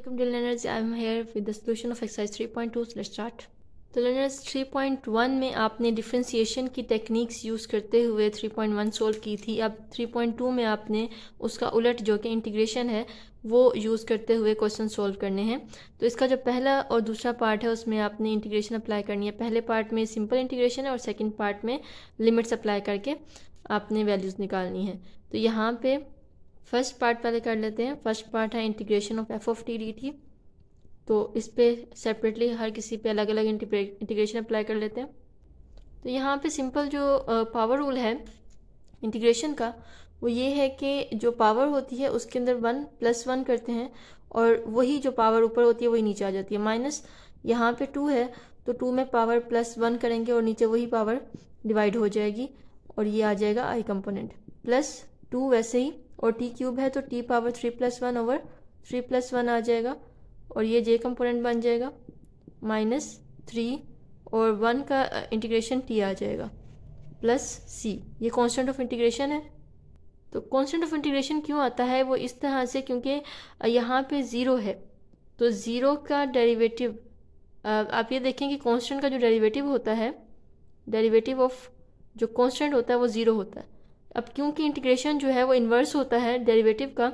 Welcome dear learners, I'm here with the solution of exercise 3.2. So let's start. तो learners 3.1 में आपने differentiation की techniques use करते हुए 3.1 सोल्व की थी अब 3.2 में आपने उसका उलट जो कि इंटीग्रेशन है वो यूज़ करते हुए क्वेश्चन सॉल्व करने हैं तो इसका जो पहला और दूसरा पार्ट है उसमें आपने इंटीग्रेशन अप्लाई करनी है पहले पार्ट में सिंपल इंटीग्रेशन है और सेकेंड पार्ट में लिमिट्स अप्लाई करके आपने वैल्यूज़ निकालनी है तो यहाँ पर फर्स्ट पार्ट पहले कर लेते हैं फर्स्ट पार्ट है integration of F of T D T तो इस पर सेपरेटली हर किसी पे अलग अलग इंटीग्रेशन अप्लाई कर लेते हैं तो यहाँ पे सिंपल जो पावर रूल है इंटीग्रेशन का वो ये है कि जो पावर होती है उसके अंदर वन प्लस वन करते हैं और वही जो पावर ऊपर होती है वही नीचे आ जाती है माइनस यहाँ पे टू है तो टू में पावर प्लस वन करेंगे और नीचे वही पावर डिवाइड हो जाएगी और ये आ जाएगा आई कंपोनेंट प्लस टू वैसे ही और टी क्यूब है तो T power three plus one over three plus one आ जाएगा और ये जे कंपोनेंट बन जाएगा माइनस थ्री और वन का इंटीग्रेशन टी आ जाएगा प्लस सी ये कांस्टेंट ऑफ इंटीग्रेशन है तो कांस्टेंट ऑफ इंटीग्रेशन क्यों आता है वो इस तरह से क्योंकि यहाँ पे ज़ीरो है तो ज़ीरो का डेरिवेटिव आप ये देखें कि कॉन्स्टेंट का जो डेरीवेटिव होता है डेरीवेटिव ऑफ जो कॉन्स्टेंट होता है वो ज़ीरो होता है अब क्योंकि इंटीग्रेशन जो है वो इन्वर्स होता है डेरिवेटिव का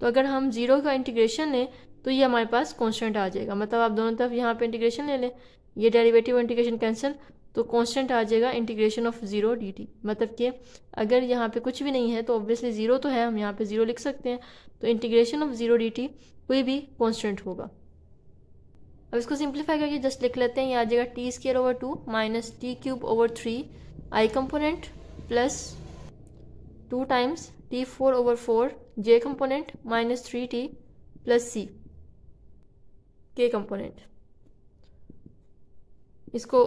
तो अगर हम ज़ीरो का इंटीग्रेशन लें तो ये हमारे पास कॉन्स्टेंट आ जाएगा मतलब आप दोनों तरफ यहाँ पे इंटीग्रेशन ले लें ये डेरिवेटिव इंटीग्रेशन कैंसिल तो कांस्टेंट आ जाएगा इंटीग्रेशन ऑफ ज़ीरो डी मतलब कि अगर यहाँ पे कुछ भी नहीं है तो ऑब्वियसली ज़ीरो तो है हम यहाँ पे ज़ीरो लिख सकते हैं तो इंटीग्रेशन ऑफ ज़ीरो डी कोई भी कॉन्स्टेंट होगा अब इसको सिंप्लीफाई करके जस्ट लिख लेते हैं ये आ जाएगा T square over two minus T cube over three I component plus two times T four over four J component minus three T plus C K component इसको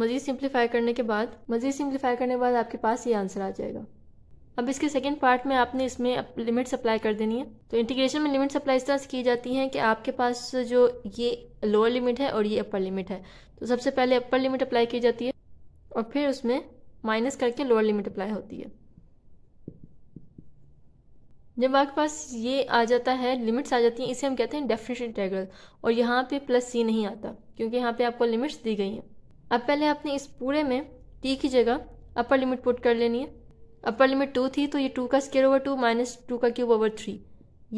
मज़ीद सिंप्लीफाई करने के बाद मज़ीद सिंप्लीफाई करने के बाद आपके पास ये आंसर आ जाएगा अब इसके सेकेंड पार्ट में आपने इसमें लिमिट्स अप्लाई कर देनी है तो इंटीग्रेशन में लिमिट्स अप्लाई इस तरह से की जाती है कि आपके पास जो ये लोअर लिमिट है और ये अपर लिमिट है तो सबसे पहले अपर लिमिट अप्लाई की जाती है और फिर उसमें माइनस करके लोअर लिमिट अप्लाई होती है जब आपके पास ये आ जाता है लिमिट्स आ जाती हैं इसे हम कहते हैं डेफिनेशन इंटीग्रल और यहाँ पे प्लस सी नहीं आता क्योंकि यहाँ पे आपको लिमिट्स दी गई हैं अब पहले आपने इस पूरे में टी की जगह अपर लिमिट पुट कर लेनी है अपर लिमिट टू थी तो ये टू का square over two minus two का क्यूब ओवर थ्री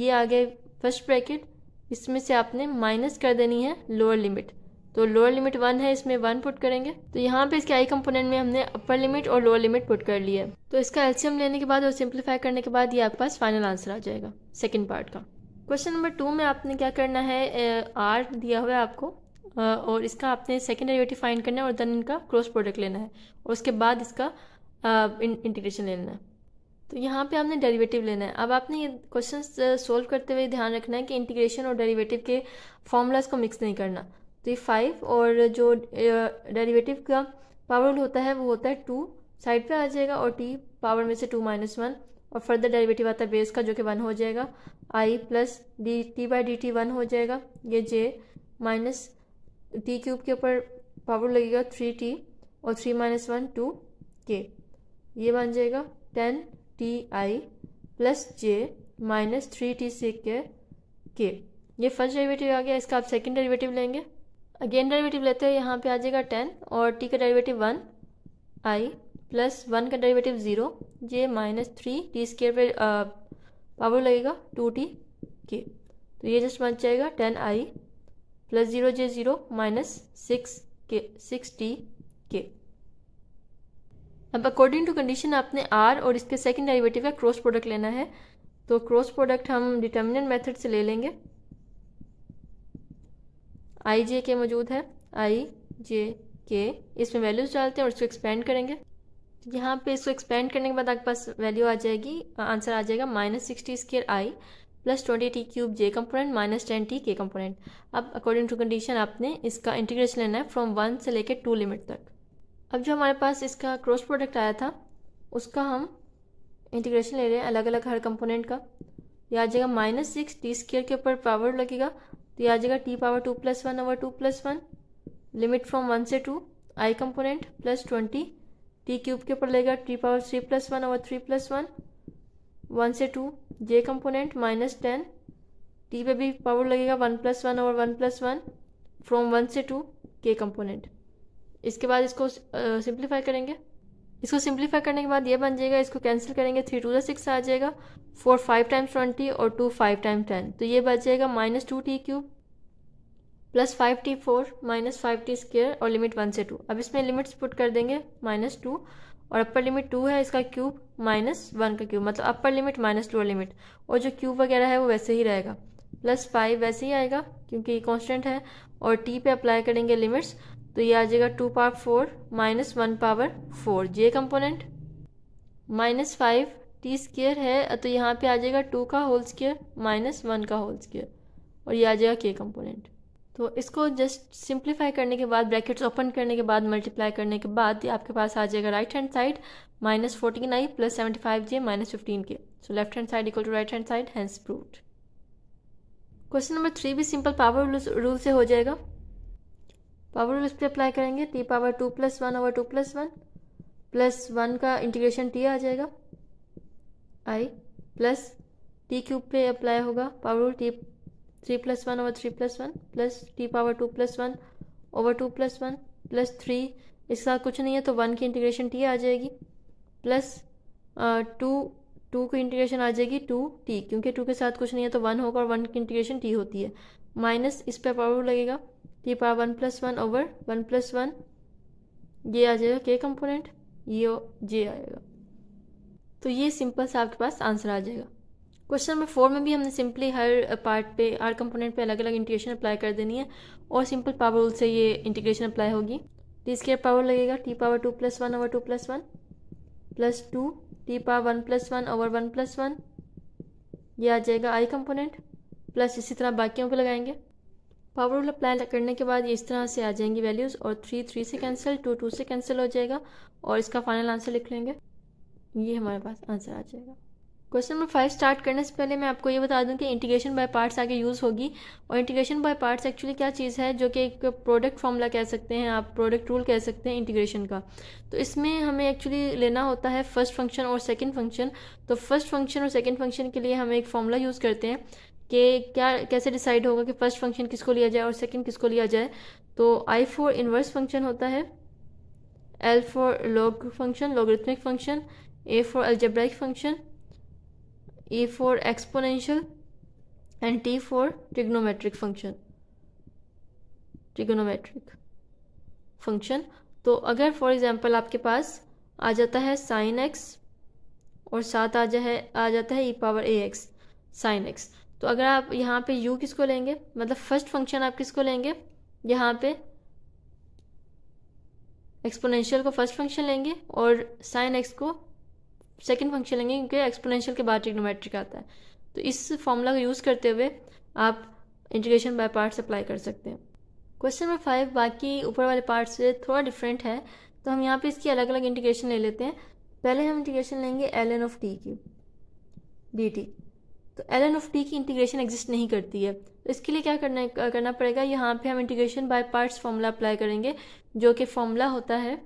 ये आ गए फर्स्ट ब्रैकेट इसमें से आपने माइनस कर देनी है लोअर लिमिट तो लोअर लिमिट वन है इसमें वन पुट करेंगे तो यहाँ पे इसके आई कंपोनेंट में हमने अपर लिमिट और लोअर लिमिट पुट कर लिया है तो इसका एल्सियम लेने के बाद और सिंप्लीफाई करने के बाद ये आपके पास फाइनल आंसर आ जाएगा सेकेंड पार्ट का क्वेश्चन नंबर टू में आपने क्या करना है आर दिया हुआ है आपको और इसका आपने सेकेंड डेरिवेटिव फाइंड करना है और देन इनका क्रॉस प्रोडक्ट लेना है और उसके बाद इसका इंटीग्रेशन लेना है तो यहाँ पे आपने डेरिवेटिव लेना है अब आपने ये क्वेश्चन सोल्व करते हुए ध्यान रखना है कि इंटीग्रेशन और डेरिवेटिव के फॉर्मूलाज को मिक्स नहीं करना तो ये फाइव और जो डेरिवेटिव का पावर रूल होता है वो होता है टू साइड पे आ जाएगा और टी पावर में से टू माइनस वन और फर्दर डेरिवेटिव आता है बेस का जो कि वन हो जाएगा आई plus D T by D T one हो जाएगा ये जे माइनस टी क्यूब के ऊपर पावर लगेगा थ्री टी और थ्री माइनस वन टू के ये बन जाएगा टेन टी आई प्लस जे minus three T C K K ये फर्स्ट डेरिवेटिव आ गया इसका आप सेकंड डेरिवेटिव लेंगे अगेन डेरिवेटिव लेते हैं यहाँ पे आ जाएगा टेन और टी का derivative one i plus one का डेरिवेटिव ज़ीरो ये माइनस थ्री टी स्केयर पर पावर लगेगा टू टी के तो ये जस्ट बन जाएगा ten i plus zero j zero minus six k six t k अब अकॉर्डिंग टू कंडीशन आपने आर और इसके सेकेंड डेरिवेटिव का क्रॉस प्रोडक्ट लेना है तो क्रॉस प्रोडक्ट हम डिटर्मिनेंट मेथड से ले लेंगे आई जे के मौजूद है आई जे के इसमें वैल्यूज डालते हैं और इसको एक्सपेंड करेंगे यहाँ पे इसको एक्सपेंड करने के बाद आपके पास वैल्यू आ जाएगी आंसर आ जाएगा minus sixty square i plus twenty t cube j component minus ten t k component अब अकॉर्डिंग टू कंडीशन आपने इसका इंटीग्रेशन लेना है फ्रॉम वन से लेकर टू लिमिट तक अब जो हमारे पास इसका क्रॉस प्रोडक्ट आया था उसका हम इंटीग्रेशन ले रहे हैं अलग अलग हर कंपोनेंट का यह आ जाएगा माइनस सिक्स टी स्केयर के ऊपर पावर लगेगा तो ये आ जाएगा t power two plus one over two plus one limit from one से two i component plus twenty t cube के ऊपर लेगा t power three plus one over three plus one one से two j component minus ten t पे भी power लगेगा one plus one over one plus one from one से two k component इसके बाद इसको सिंप्लीफाई uh, करेंगे इसको सिंप्लीफाई करने के बाद ये बन जाएगा इसको कैंसिल करेंगे थ्री टू सिक्स आ जाएगा फोर फाइव टाइम्स ट्वेंटी और टू फाइव टाइम टेन तो ये बच जाएगा minus two t cube plus five t four minus five t square और लिमिट वन से टू अब इसमें लिमिट्स पुट कर देंगे माइनस टू और अपर लिमिट टू है इसका क्यूब माइनस वन का क्यूब मतलब upper limit minus lower limit और जो क्यूब वगैरह है वो वैसे ही रहेगा प्लस फाइव वैसे ही आएगा क्योंकि कॉन्स्टेंट है और टी पे अप्लाई करेंगे लिमिट्स तो ये आ जाएगा two power four minus one power four जे component minus five t square है तो यहाँ पे आ जाएगा टू का होल स्केयर माइनस वन का होल स्केयर और ये आ जाएगा के कंपोनेंट तो इसको जस्ट सिंप्लीफाई करने के बाद ब्रैकेट्स ओपन करने के बाद मल्टीप्लाई करने के बाद ये आपके पास आ जाएगा right hand side minus fourteen i plus seventy five j minus fifteen k so left hand side equal to right hand side hence prove question number three भी सिंपल पावर रूल से हो जाएगा पावर रूल इस पर apply करेंगे t power two plus one over two plus one plus one का integration T आ जाएगा आई प्लस टी क्यूब पे अप्लाई होगा power rule T three plus one over three plus one plus t power two plus one over two plus one plus three इसका कुछ नहीं है तो वन की इंटीग्रेशन टी आ जाएगी प्लस टू टू की इंटीग्रेशन आ जाएगी टू टी क्योंकि टू के साथ कुछ नहीं है तो वन होगा और वन की इंटीग्रेशन टी होती है माइनस इस पर पावर लगेगा के power one plus one over one plus one ये आ जाएगा के कंपोनेंट ये जे आएगा तो ये सिंपल सा आपके पास आंसर आ जाएगा क्वेश्चन नंबर फोर में भी हमने सिंपली हर पार्ट पे हर कंपोनेंट पे अलग अलग इंटीग्रेशन अप्लाई कर देनी है और सिंपल पावर रूल से ये इंटीग्रेशन अप्लाई होगी टी स्केयर पावर लगेगा t power two plus one over two plus one plus two t power one plus one over one plus one ये आ जाएगा आई कंपोनेंट प्लस इसी तरह बाकियों पे लगाएंगे पावर रूल अप्लाई करने के बाद इस तरह से आ जाएंगी वैल्यूज़ और थ्री थ्री से कैंसिल टू टू से कैंसिल हो जाएगा और इसका फाइनल आंसर लिख लेंगे ये हमारे पास आंसर आ जाएगा क्वेश्चन नंबर फाइव स्टार्ट करने से पहले मैं आपको ये बता दूं कि इंटीग्रेशन बाय पार्ट्स आगे यूज़ होगी और इंटीग्रेशन बाय पार्ट्स एक्चुअली क्या चीज़ है जो कि एक प्रोडक्ट फॉर्मूला कह सकते हैं आप प्रोडक्ट रूल कह सकते हैं इंटीग्रेशन का तो इसमें हमें एक्चुअली लेना होता है फर्स्ट फंक्शन और सेकेंड फंक्शन तो फर्स्ट फंक्शन और सेकेंड फंक्शन के लिए हम एक फॉर्मूला यूज़ करते हैं कि क्या कैसे डिसाइड होगा कि फर्स्ट फंक्शन किसको लिया जाए और सेकंड किसको लिया जाए तो आई फोर इन्वर्स फंक्शन होता है L for log function logarithmic function A for algebraic function E for exponential and T for trigonometric function trigonometric function तो अगर फॉर एग्जांपल आपके पास आ जाता है साइन एक्स और साथ आ जाए आ जाता है e power a x sine x तो अगर आप यहाँ पे u किसको लेंगे मतलब फर्स्ट फंक्शन आप किसको लेंगे यहाँ पे एक्सपोनेंशियल को फर्स्ट फंक्शन लेंगे और साइन एक्स को सेकेंड फंक्शन लेंगे क्योंकि एक्सपोनेंशियल के बाद ट्रिग्नोमेट्रिक आता है तो इस फॉर्मूला को यूज़ करते हुए आप इंटीग्रेशन बाय पार्ट्स अप्लाई कर सकते हैं क्वेश्चन नंबर फाइव बाकी ऊपर वाले पार्ट से थोड़ा डिफरेंट है तो हम यहाँ पे इसकी अलग अलग इंटीग्रेशन ले लेते हैं पहले हम इंटीग्रेशन लेंगे एल एन ऑफ टी की डी टी तो एल एन ऑफ टी की इंटीग्रेशन एग्जिस्ट नहीं करती है तो इसके लिए क्या करना करना पड़ेगा यहाँ पे हम integration by parts formula apply करेंगे जो कि फॉर्मूला होता है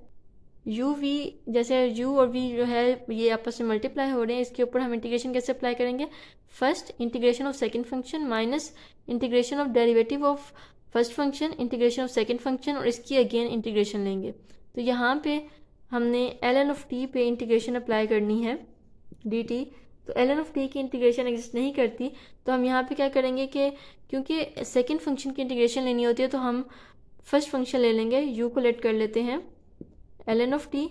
यू वी जैसे यू और वी जो है ये आपस में मल्टीप्लाई हो रहे हैं इसके ऊपर हम इंटीग्रेशन कैसे अप्लाई करेंगे first integration of second function minus integration of derivative of first function integration of second function और इसकी अगेन इंटीग्रेशन लेंगे तो यहाँ पे हमने एल एन ऑफ टी पे इंटीग्रेशन अप्लाई करनी है डी टी तो एल एन ऑफ टी की इंटीग्रेशन एग्जिस्ट नहीं करती तो हम यहाँ पे क्या करेंगे कि क्योंकि सेकेंड फंक्शन की इंटीग्रेशन लेनी होती है तो हम फर्स्ट फंक्शन ले लेंगे यू को लेट कर लेते हैं एल एन ऑफ टी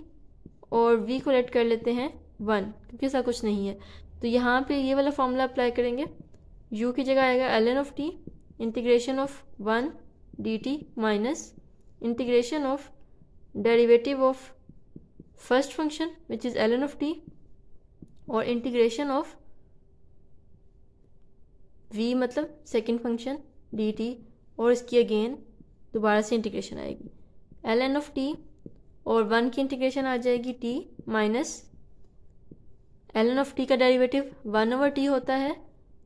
और वी को लेट कर लेते हैं वन क्योंकि ऐसा कुछ नहीं है तो यहाँ पे ये वाला फॉर्मूला अप्लाई करेंगे यू की जगह आएगा l n of t integration of one d t minus integration of derivative of first function which is l n of T और इंटीग्रेशन ऑफ v मतलब सेकेंड फंक्शन डी टी और इसकी again दोबारा से integration आएगी l n of T और one की integration आ जाएगी t minus l n of t का डेरिवेटिव वन ओवर टी होता है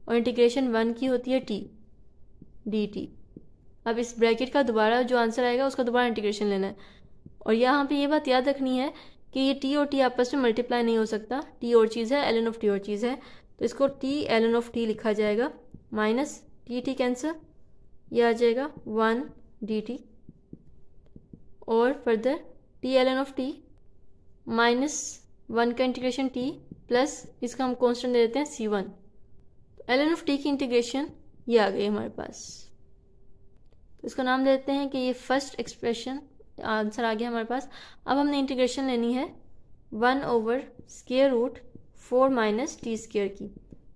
और इंटीग्रेशन वन की होती है टी डी टी अब इस ब्रैकेट का दोबारा जो आंसर आएगा उसका दोबारा इंटीग्रेशन लेना है और यहाँ पे ये बात याद रखनी है कि ये टी और टी आपस में मल्टीप्लाई नहीं हो सकता टी और चीज़ है एल एन ऑफ टी और चीज़ है तो इसको t l n of t लिखा जाएगा माइनस टी टी कैंसर ये आ जाएगा वन डी टी और further t l n of t minus one का इंटीग्रेशन टी प्लस इसका हम कॉन्स्टेंट दे देते हैं c one l n of t की इंटीग्रेशन ये आ गई हमारे पास तो इसको नाम देते हैं कि ये फर्स्ट एक्सप्रेशन आंसर आ गया हमारे पास अब हमने इंटीग्रेशन लेनी है one over square root four minus t square की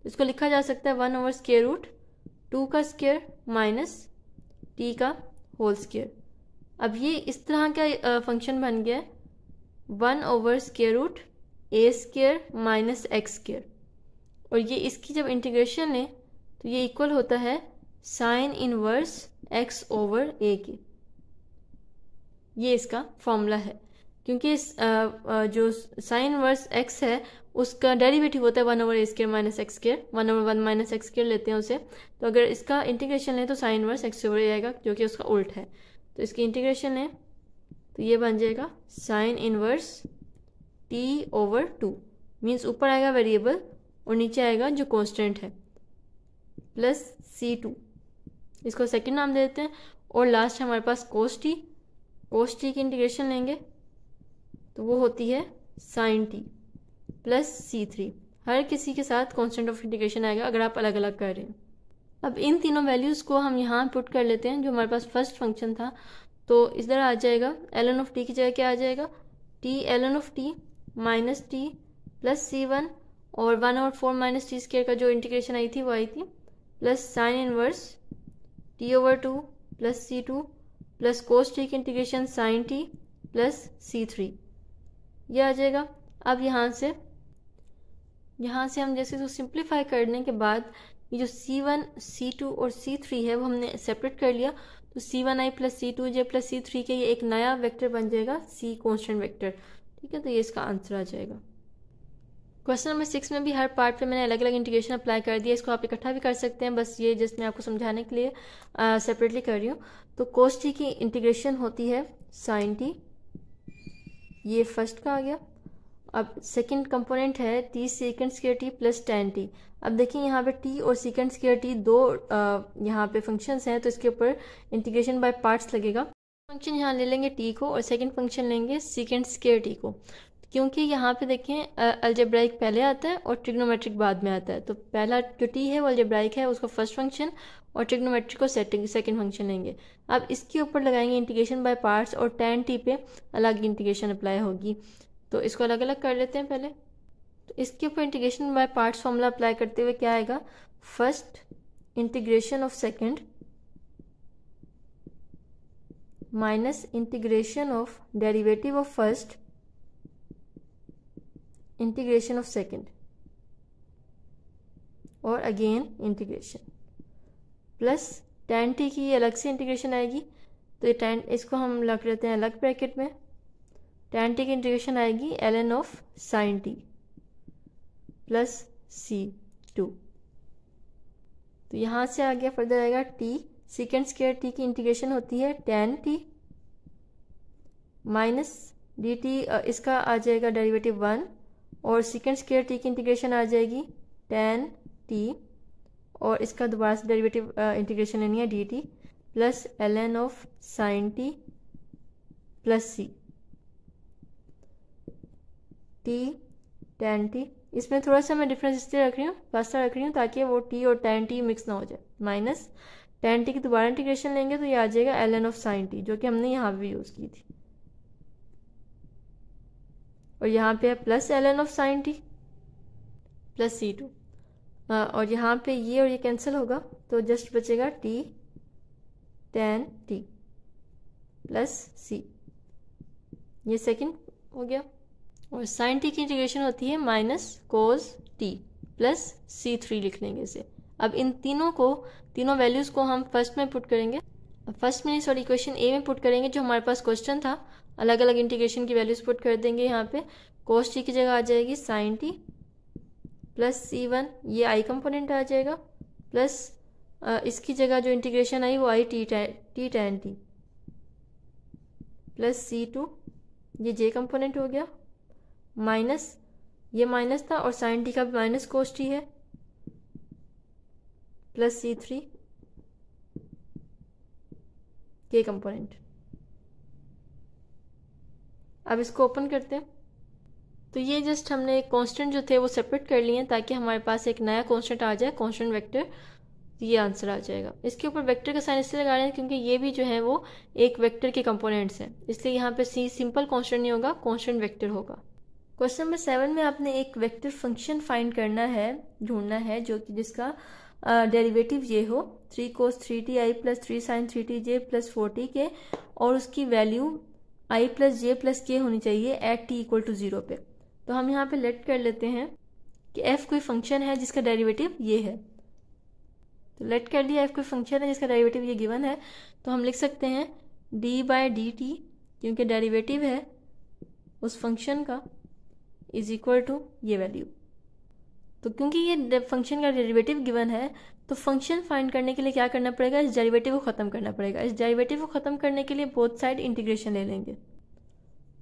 इसको लिखा जा सकता है one over square root two का स्केयर माइनस टी का होल स्केयर अब ये इस तरह का फंक्शन बन गया है one over square root a square minus x square और ये इसकी जब इंटीग्रेशन लें तो ये इक्वल होता है sine inverse x over a के ये इसका फॉर्मूला है क्योंकि इस जो साइन वर्स एक्स है उसका डेरिवेटिव होता है one over a square minus x square one over one minus x square लेते हैं उसे तो अगर इसका इंटीग्रेशन लें तो sine inverse x over a आएगा जो कि उसका उल्ट है तो इसकी इंटीग्रेशन लें तो ये बन जाएगा sine inverse t over two means ऊपर आएगा वेरिएबल और नीचे आएगा जो कॉन्स्टेंट है प्लस सी टू इसको सेकेंड नाम दे देते हैं और लास्ट हमारे पास कोस टी कोस टी की इंटीग्रेशन लेंगे तो वो होती है sine t plus c three हर किसी के साथ कॉन्स्टेंट ऑफ इंटीग्रेशन आएगा अगर आप अलग अलग कर रहे हैं अब इन तीनों वैल्यूज़ को हम यहाँ पुट कर लेते हैं जो हमारे पास फर्स्ट फंक्शन था तो इस तरह आ जाएगा एल एन ऑफ टी की जगह क्या आ जाएगा t l n of t minus t plus C one और वन और फोर माइनस टी स्केयर का जो इंटीग्रेशन आई थी वो आई थी plus sine inverse t over two plus c two plus cos t की integration sine t plus c three यह आ जाएगा अब यहाँ से यहाँ से हम जैसे सिंप्लीफाई करने के बाद ये जो सी वन सी टू और सी थ्री है वो हमने सेपरेट कर लिया तो c one i plus c two j plus c three k ये एक नया वेक्टर बन जाएगा सी कॉन्स्टेंट वेक्टर ठीक है तो ये इसका आंसर आ जाएगा क्वेश्चन नंबर सिक्स में भी हर पार्ट पे मैंने अलग अलग इंटीग्रेशन अप्लाई कर दिया इसको आप इकट्ठा भी कर सकते हैं बस ये जस्ट मैं आपको समझाने के लिए सेपरेटली कर रही हूँ तो कोस टी की इंटीग्रेशन होती है साइन टी ये फर्स्ट का आ गया अब सेकंड कंपोनेंट है t second square t plus tan t अब देखिए यहाँ पे टी और सेकेंड स्केयर टी दो यहाँ पे फंक्शंस हैं तो इसके ऊपर इंटीग्रेशन बाय पार्ट्स लगेगा फंक्शन यहाँ ले लेंगे टी को और सेकंड फंक्शन लेंगे सेकेंड स्केयर टी को क्योंकि यहाँ पे देखें अल्जेब्राइक पहले आता है और ट्रिग्नोमेट्रिक बाद में आता है तो पहला जो टी है वो अल्जेब्राइक है उसको फर्स्ट फंक्शन और ट्रिग्नोमेट्रिक को सेटिंग सेकेंड फंक्शन लेंगे अब इसके ऊपर लगाएंगे इंटीग्रेशन बाय पार्ट्स और टेन टी पे अलग इंटीग्रेशन अप्लाई होगी तो इसको अलग अलग कर लेते हैं पहले तो इसके ऊपर integration by parts formula apply करते हुए क्या आएगा first integration of second minus integration of derivative of first integration of second और again integration plus tan t की अलग से इंटीग्रेशन आएगी तो ये टेन इसको हम लग लेते हैं अलग ब्रैकेट में टेन टी की इंटीग्रेशन आएगी l n of sine t plus c two तो यहाँ से आगे फर्दर आएगा टी सेकेंड स्केयर टी की इंटीग्रेशन होती है tan t minus d t इसका आ जाएगा डेरिवेटिव वन और सिकेंड स्केयर टी की इंटीग्रेशन आ जाएगी टेन टी और इसका दोबारा से डेरिवेटिव इंटीग्रेशन लेनी है d t plus l n of sine t plus C t tan t इसमें थोड़ा सा मैं डिफरेंस इसलिए रख रही हूँ पास्ता रख रही हूँ ताकि वो टी और टेन टी मिक्स ना हो जाए माइनस टेन टी की दोबारा इंटीग्रेशन लेंगे तो ये आ जाएगा l n of sine t जो कि हमने यहाँ भी यूज़ की थी और यहाँ पे है plus l n of sine t plus c two और यहाँ पे ये और ये कैंसिल होगा तो जस्ट बचेगा t tan t plus c ये सेकंड हो गया और साइन टी की इंटीग्रेशन होती है minus cos t plus c three लिख लेंगे इसे अब इन तीनों को तीनों वैल्यूज़ को हम फर्स्ट में पुट करेंगे फर्स्ट में सॉरी इक्वेशन ए में पुट करेंगे जो हमारे पास क्वेश्चन था अलग अलग इंटीग्रेशन की वैल्यूज पुट कर देंगे यहाँ पे कोस टी की जगह आ जाएगी साइन टी प्लस सी वन ये आई कंपोनेंट आ जाएगा प्लस इसकी जगह जो इंटीग्रेशन आई वो आई t tan t tan t plus c two ये जे कंपोनेंट हो गया माइनस ये माइनस था और साइन टी का भी माइनस कोस टी है plus c three k component अब इसको ओपन करते हैं तो ये जस्ट हमने कॉन्स्टेंट जो थे वो सेपरेट कर लिए हैं ताकि हमारे पास एक नया कॉन्स्टेंट आ जाए कॉन्स्टेंट वेक्टर तो ये आंसर आ जाएगा इसके ऊपर वेक्टर का साइन इसलिए लगा रहे हैं क्योंकि ये भी जो है वो एक वेक्टर के कंपोनेंट्स हैं इसलिए यहाँ पे सी सिंपल कॉन्स्टेंट नहीं होगा कॉन्स्टेंट वेक्टर होगा क्वेश्चन नंबर सेवन में आपने एक वेक्टर फंक्शन फाइंड करना है ढूंढना है जो कि जिसका डेरिवेटिव ये हो थ्री कोस थ्री टी आई plus three sine three t j plus four t k और उसकी value i plus j plus k होनी चाहिए at t equal to zero पे तो हम यहाँ पे लेट कर लेते हैं कि एफ कोई फंक्शन है जिसका डेरिवेटिव ये है तो लेट कर लिया एफ कोई फंक्शन है जिसका डेरिवेटिव ये गिवन है तो हम लिख सकते हैं डी बाय डी टी क्योंकि डेरिवेटिव है उस फंक्शन का इज इक्वल टू ये वैल्यू तो क्योंकि ये फंक्शन का डेरिवेटिव गिवन है तो फंक्शन फाइंड करने के लिए क्या करना पड़ेगा इस डेरिवेटिव को ख़त्म करना पड़ेगा इस डेरिवेटिव को ख़त्म करने के लिए बोथ साइड इंटीग्रेशन ले लेंगे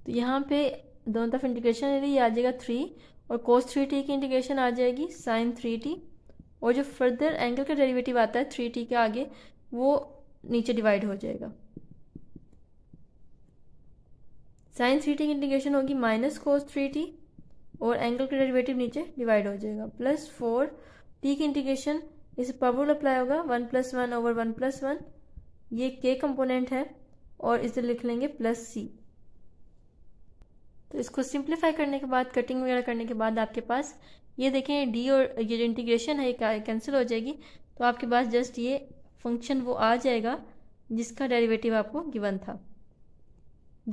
तो यहाँ पे दोनों तरफ इंटीग्रेशन ले ली आ जाएगा थ्री और कोस थ्री टी की इंटीग्रेशन आ जाएगी साइन थ्री टी और जो फर्दर एंगल का डेरिवेटिव आता है थ्री टी के आगे वो नीचे डिवाइड हो जाएगा साइन थ्री टी की इंटीग्रेशन होगी माइनस कोस थ्री टी और एंगल का डेरिवेटिव नीचे डिवाइड हो जाएगा प्लस फोर टी की इंटीग्रेशन इसे पावर अप्लाई होगा one plus one over one plus one ये के कंपोनेंट है और इसे लिख लेंगे प्लस सी तो इसको सिंप्लीफाई करने के बाद कटिंग वगैरह करने के बाद आपके पास ये देखें डी और ये जो इंटीग्रेशन है ये कैंसिल हो जाएगी तो आपके पास जस्ट ये फंक्शन वो आ जाएगा जिसका डेरिवेटिव आपको गिवन था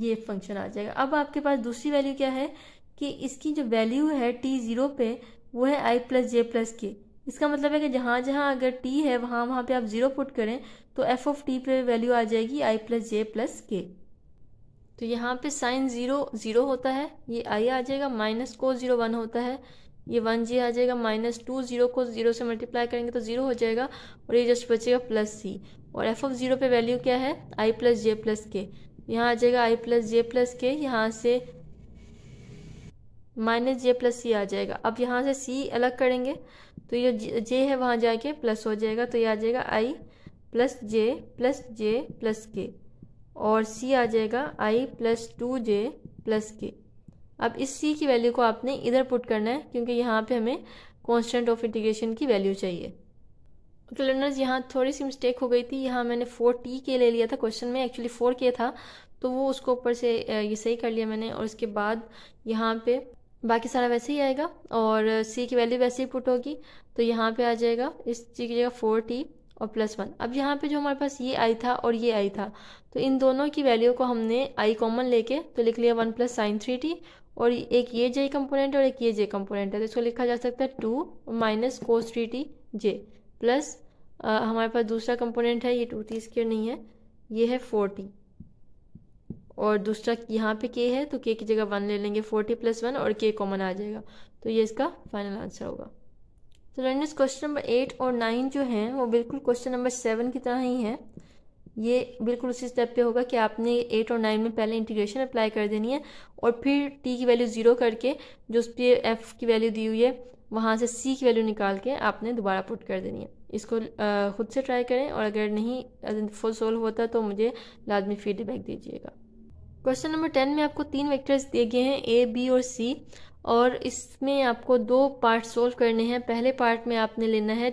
ये फंक्शन आ जाएगा अब आपके पास दूसरी वैल्यू क्या है कि इसकी जो वैल्यू है टी ज़ीरो पे वो है आई प्लस जे प्लस के इसका मतलब है कि जहाँ जहाँ अगर टी है वहाँ वहाँ पे आप ज़ीरो पुट करें तो एफ ऑफ टी पे वैल्यू आ जाएगी आई प्लस जे प्लस के तो यहाँ पे साइन ज़ीरो ज़ीरो होता है ये आई आ जाएगा माइनस को ज़ीरो वन होता है ये वन जी आ जाएगा माइनस टू ज़ीरो को ज़ीरो से मल्टीप्लाई करेंगे तो ज़ीरो हो जाएगा और ये जस्ट बचेगा प्लस सी और एफ ऑफ ज़ीरो पे वैल्यू क्या है आई प्लस जे प्लस के यहाँ आ जाएगा आई प्लस जे प्लस के यहाँ से माइनस जे प्लस सी आ जाएगा अब यहाँ से सी अलग करेंगे तो ये जे है वहाँ जाके प्लस हो जाएगा तो ये आ जाएगा आई plus j plus j plus k और सी आ जाएगा आई plus two j plus k अब इस सी की वैल्यू को आपने इधर पुट करना है क्योंकि यहाँ पे हमें कांस्टेंट ऑफ इंटीग्रेशन की वैल्यू चाहिए ओके लर्नर्स यहाँ थोड़ी सी मिस्टेक हो गई थी यहाँ मैंने फोर टी के ले लिया था क्वेश्चन में एक्चुअली फोर के था तो वो उसको ऊपर से ये सही कर लिया मैंने और उसके बाद यहाँ पे बाकी सारा वैसे ही आएगा और सी की वैल्यू वैसे ही पुट होगी तो यहाँ पे आ जाएगा इस चीज की जगह फोर टी और प्लस वन अब यहाँ पे जो हमारे पास ये आई था और ये आई था तो इन दोनों की वैल्यू को हमने आई कॉमन लेके तो लिख लिया one plus sine three T और एक ये जे कंपोनेंट और एक ये जे कंपोनेंट है तो इसको लिखा जा सकता है two minus cos three t j plus हमारे पास दूसरा कंपोनेंट है ये टू टी स्केयर नहीं है ये है फोर टी और दूसरा यहाँ पे के है तो के की जगह वन ले लेंगे फोर्टी प्लस वन और के कॉमन आ जाएगा तो ये इसका फाइनल आंसर होगा तो रनिस क्वेश्चन नंबर एट और नाइन जो हैं वो बिल्कुल क्वेश्चन नंबर सेवन की तरह ही है ये बिल्कुल उसी स्टेप पे होगा कि आपने एट और नाइन में पहले इंटीग्रेशन अप्लाई कर देनी है और फिर टी की वैल्यू ज़ीरो करके जो उस पर एफ की वैल्यू दी हुई है वहाँ से सी की वैल्यू निकाल के आपने दोबारा पुट कर देनी है इसको खुद से ट्राई करें और अगर नहीं फुल सोल्व होता तो मुझे लाजमी फीडबैक दीजिएगा क्वेश्चन नंबर टेन में आपको तीन वेक्टर्स दिए गए हैं ए बी और सी और इसमें आपको दो पार्ट सोल्व करने हैं पहले पार्ट में आपने लेना है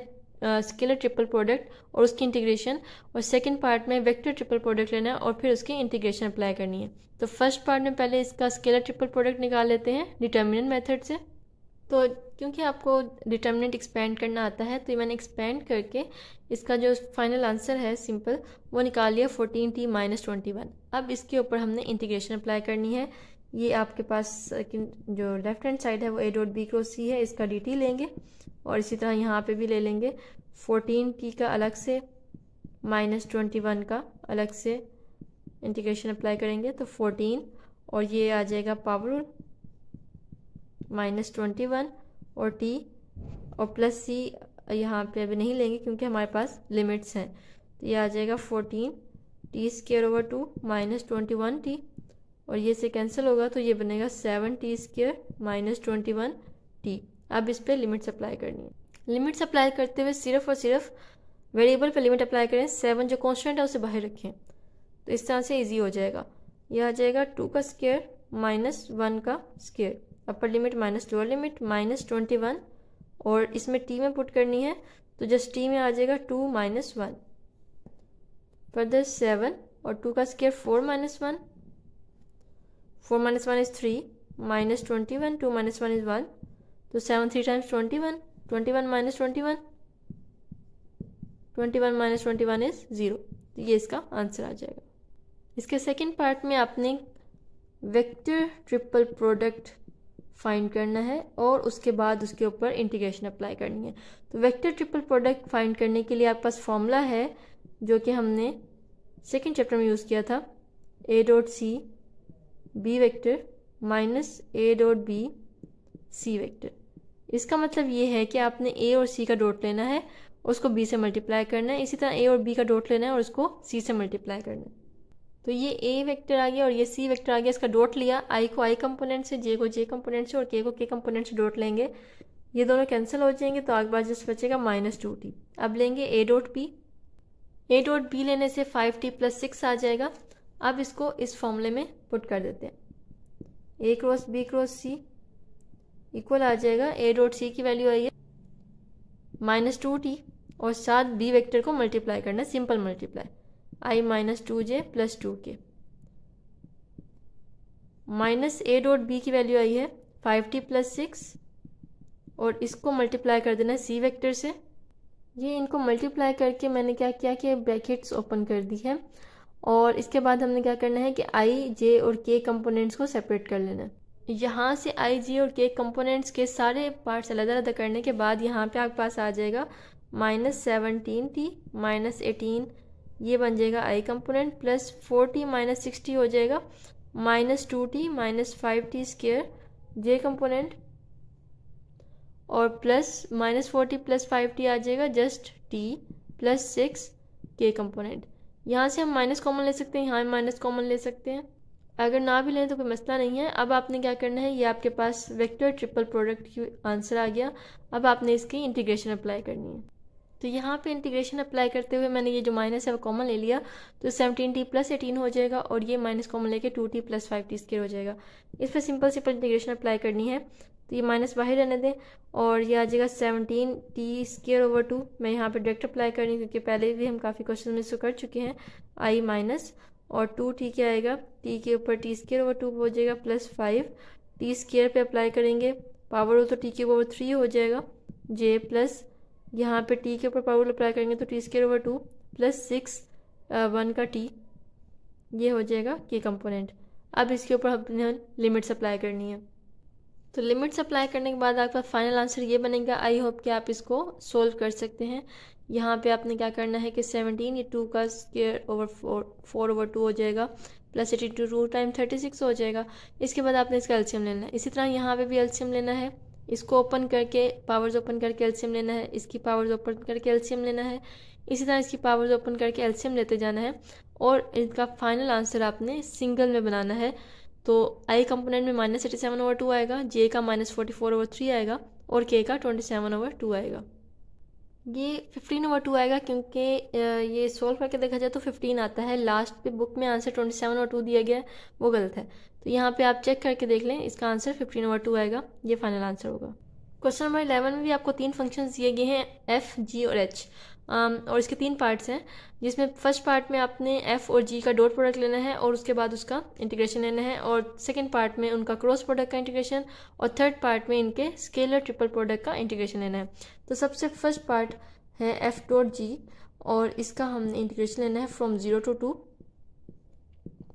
स्केलर ट्रिपल प्रोडक्ट और उसकी इंटीग्रेशन और सेकंड पार्ट में वेक्टर ट्रिपल प्रोडक्ट लेना है और फिर उसकी इंटीग्रेशन अप्लाई करनी है तो फर्स्ट पार्ट में पहले इसका स्केलर ट्रिपल प्रोडक्ट निकाल लेते हैं डिटर्मिनेंट मेथड से तो क्योंकि आपको डिटर्मिनेंट एक्सपेंड करना आता है तो मैंने एक्सपेंड करके इसका जो फाइनल आंसर है सिंपल वो निकाल लिया fourteen t minus twenty one अब इसके ऊपर हमने इंटीग्रेशन अप्लाई करनी है ये आपके पास uh, जो लेफ्ट हैंड साइड है वो a dot b cross c है इसका डी टी लेंगे और इसी तरह यहाँ पे भी ले लेंगे फोर्टीन टी का अलग से माइनस ट्वेंटी वन का अलग से इंटीग्रेशन अप्लाई करेंगे तो फोर्टीन और ये आ जाएगा पावर माइनस ट्वेंटी वन और टी और प्लस सी यहाँ पे अभी नहीं लेंगे क्योंकि हमारे पास लिमिट्स हैं तो ये आ जाएगा fourteen t square over two minus twenty one t और ये से कैंसिल होगा तो ये बनेगा seven t square minus twenty one t अब इस पर लिमिट्स अप्लाई करनी है लिमिट्स अप्लाई करते हुए सिर्फ और सिर्फ वेरिएबल पर लिमिट अप्लाई करें सेवन जो कॉन्स्टेंट है उसे बाहर रखें तो इस तरह से ईजी हो जाएगा यह आ जाएगा टू का स्केयर माइनस वन का square upper limit minus lower limit minus twenty one और इसमें टी में पुट करनी है तो जस्ट टी में आ जाएगा two minus one further seven और टू का square four minus one four minus one is three minus twenty one two minus one is one तो seven three times twenty one twenty one minus twenty one twenty one minus twenty one is zero तो ये इसका answer आ जाएगा इसके second part में आपने vector triple product find करना है और उसके बाद उसके ऊपर इंटीग्रेशन अप्लाई करनी है तो वेक्टर ट्रिपल प्रोडक्ट फाइंड करने के लिए आपके पास फॉर्मूला है जो कि हमने सेकेंड चैप्टर में यूज़ किया था a dot c b vector minus a dot b c vector इसका मतलब ये है कि आपने ए और सी का डॉट लेना है उसको बी से मल्टीप्लाई करना है इसी तरह ए और बी का डॉट लेना है और उसको सी से मल्टीप्लाई करना है तो ये ए वेक्टर आ गया और ये सी वेक्टर आ गया इसका डॉट लिया आई को आई कंपोनेंट से जे को जे कंपोनेंट से और के को के कंपोनेंट से डॉट लेंगे ये दोनों कैंसिल हो जाएंगे तो आगे बाद जस्ट बचेगा माइनस टू टी अब लेंगे a dot b a dot b लेने से फाइव टी प्लस सिक्स आ जाएगा अब इसको इस फॉर्मूले में पुट कर देते हैं a cross b cross c equal आ जाएगा ए डॉट सी की वैल्यू आई है माइनस टू टी और साथ बी वेक्टर को मल्टीप्लाई करना simple multiply i minus two j plus two k minus a dot b की वैल्यू आई है फाइव टी प्लस सिक्स और इसको मल्टीप्लाई कर देना है सी वेक्टर से ये इनको मल्टीप्लाई करके मैंने क्या किया कि ब्रैकेट्स ओपन कर दी है और इसके बाद हमने क्या करना है कि आई जे और के कंपोनेंट्स को सेपरेट कर लेना यहाँ से आई जे और के कंपोनेंट्स के सारे पार्ट्स अलग अलग करने के बाद यहाँ पे आपके पास आ जाएगा minus seventeen t minus eighteen ये बन जाएगा i component plus four t minus sixty हो जाएगा minus two t minus five t square j component और plus minus forty plus five t आ जाएगा just t plus six k component यहाँ से हम माइनस कॉमन ले सकते हैं यहाँ माइनस कॉमन ले सकते हैं अगर ना भी लें तो कोई मसला नहीं है अब आपने क्या करना है ये आपके पास वेक्टर ट्रिपल प्रोडक्ट की आंसर आ गया अब आपने इसकी इंटीग्रेशन अप्लाई करनी है तो यहाँ पे इंटीग्रेशन अप्लाई करते हुए मैंने ये जो माइनस है वो कॉमन ले लिया तो सेवनटीन टी प्लस एटीन हो जाएगा और ये माइनस कॉमन लेके two t plus five t square हो जाएगा इस पर सिंपल सिंपल इंटीग्रेशन अप्लाई करनी है तो ये माइनस बाहर रहने दें और ये आ जाएगा seventeen t square over two मैं यहाँ पे डायरेक्ट अप्लाई करनी क्योंकि पहले भी हम काफ़ी क्वेश्चन में इसको कर चुके हैं आई माइनस और टू टी के आएगा टी के ऊपर टी स्केयर ओवर टू हो जाएगा प्लस फाइव टी स्केयर पर अप्लाई करेंगे पावर हो तो टी के ओवर थ्री हो जाएगा जे प्लस यहाँ पे टी के ऊपर पावर अप्लाई करेंगे तो t square over two plus six one का टी ये हो जाएगा के कंपोनेंट अब इसके ऊपर हमने लिमिट्स अप्लाई करनी है तो लिमिट्स अप्लाई करने के बाद आपका फाइनल आंसर ये बनेगा आई होप कि आप इसको सोल्व कर सकते हैं यहाँ पे आपने क्या करना है कि सेवनटीन ये टू का square over four four over two हो जाएगा plus eighty two two time thirty six हो जाएगा इसके बाद आपने इसका एल्शियम लेना है इसी तरह यहाँ पे भी एल्शियम लेना है इसको ओपन करके पावर्स ओपन करके एल्शियम लेना है इसकी पावर्स ओपन करके एल्शियम लेना है इसी तरह इसकी पावर्स ओपन करके एल्शियम लेते जाना है और इनका फाइनल आंसर आपने सिंगल में बनाना है तो आई कंपोनेंट में minus eighty seven over two आएगा जे का minus forty four over three आएगा और के का ट्वेंटी सेवन ओवर टू आएगा ये फिफ्टीन ओवर टू आएगा क्योंकि ये सोल्व करके देखा जाए तो फिफ्टीन आता है लास्ट पे बुक में answer twenty seven over two दिया गया है वो गलत है तो यहाँ पे आप चेक करके देख लें इसका आंसर फिफ्टीन ओवर टू आएगा ये फाइनल आंसर होगा क्वेश्चन नंबर इलेवन में भी आपको तीन फंक्शन दिए गए हैं एफ जी और एच um, और इसके तीन पार्ट्स हैं जिसमें फर्स्ट पार्ट में आपने एफ और जी का डॉट प्रोडक्ट लेना है और उसके बाद उसका इंटीग्रेशन लेना है और सेकंड पार्ट में उनका क्रॉस प्रोडक्ट का इंटीग्रेशन और थर्ड पार्ट में इनके स्केलर ट्रिपल प्रोडक्ट का इंटीग्रेशन लेना है तो सबसे फर्स्ट पार्ट है एफ डॉट जी और इसका हमने इंटीग्रेशन लेना है फ्रॉम जीरो टू टू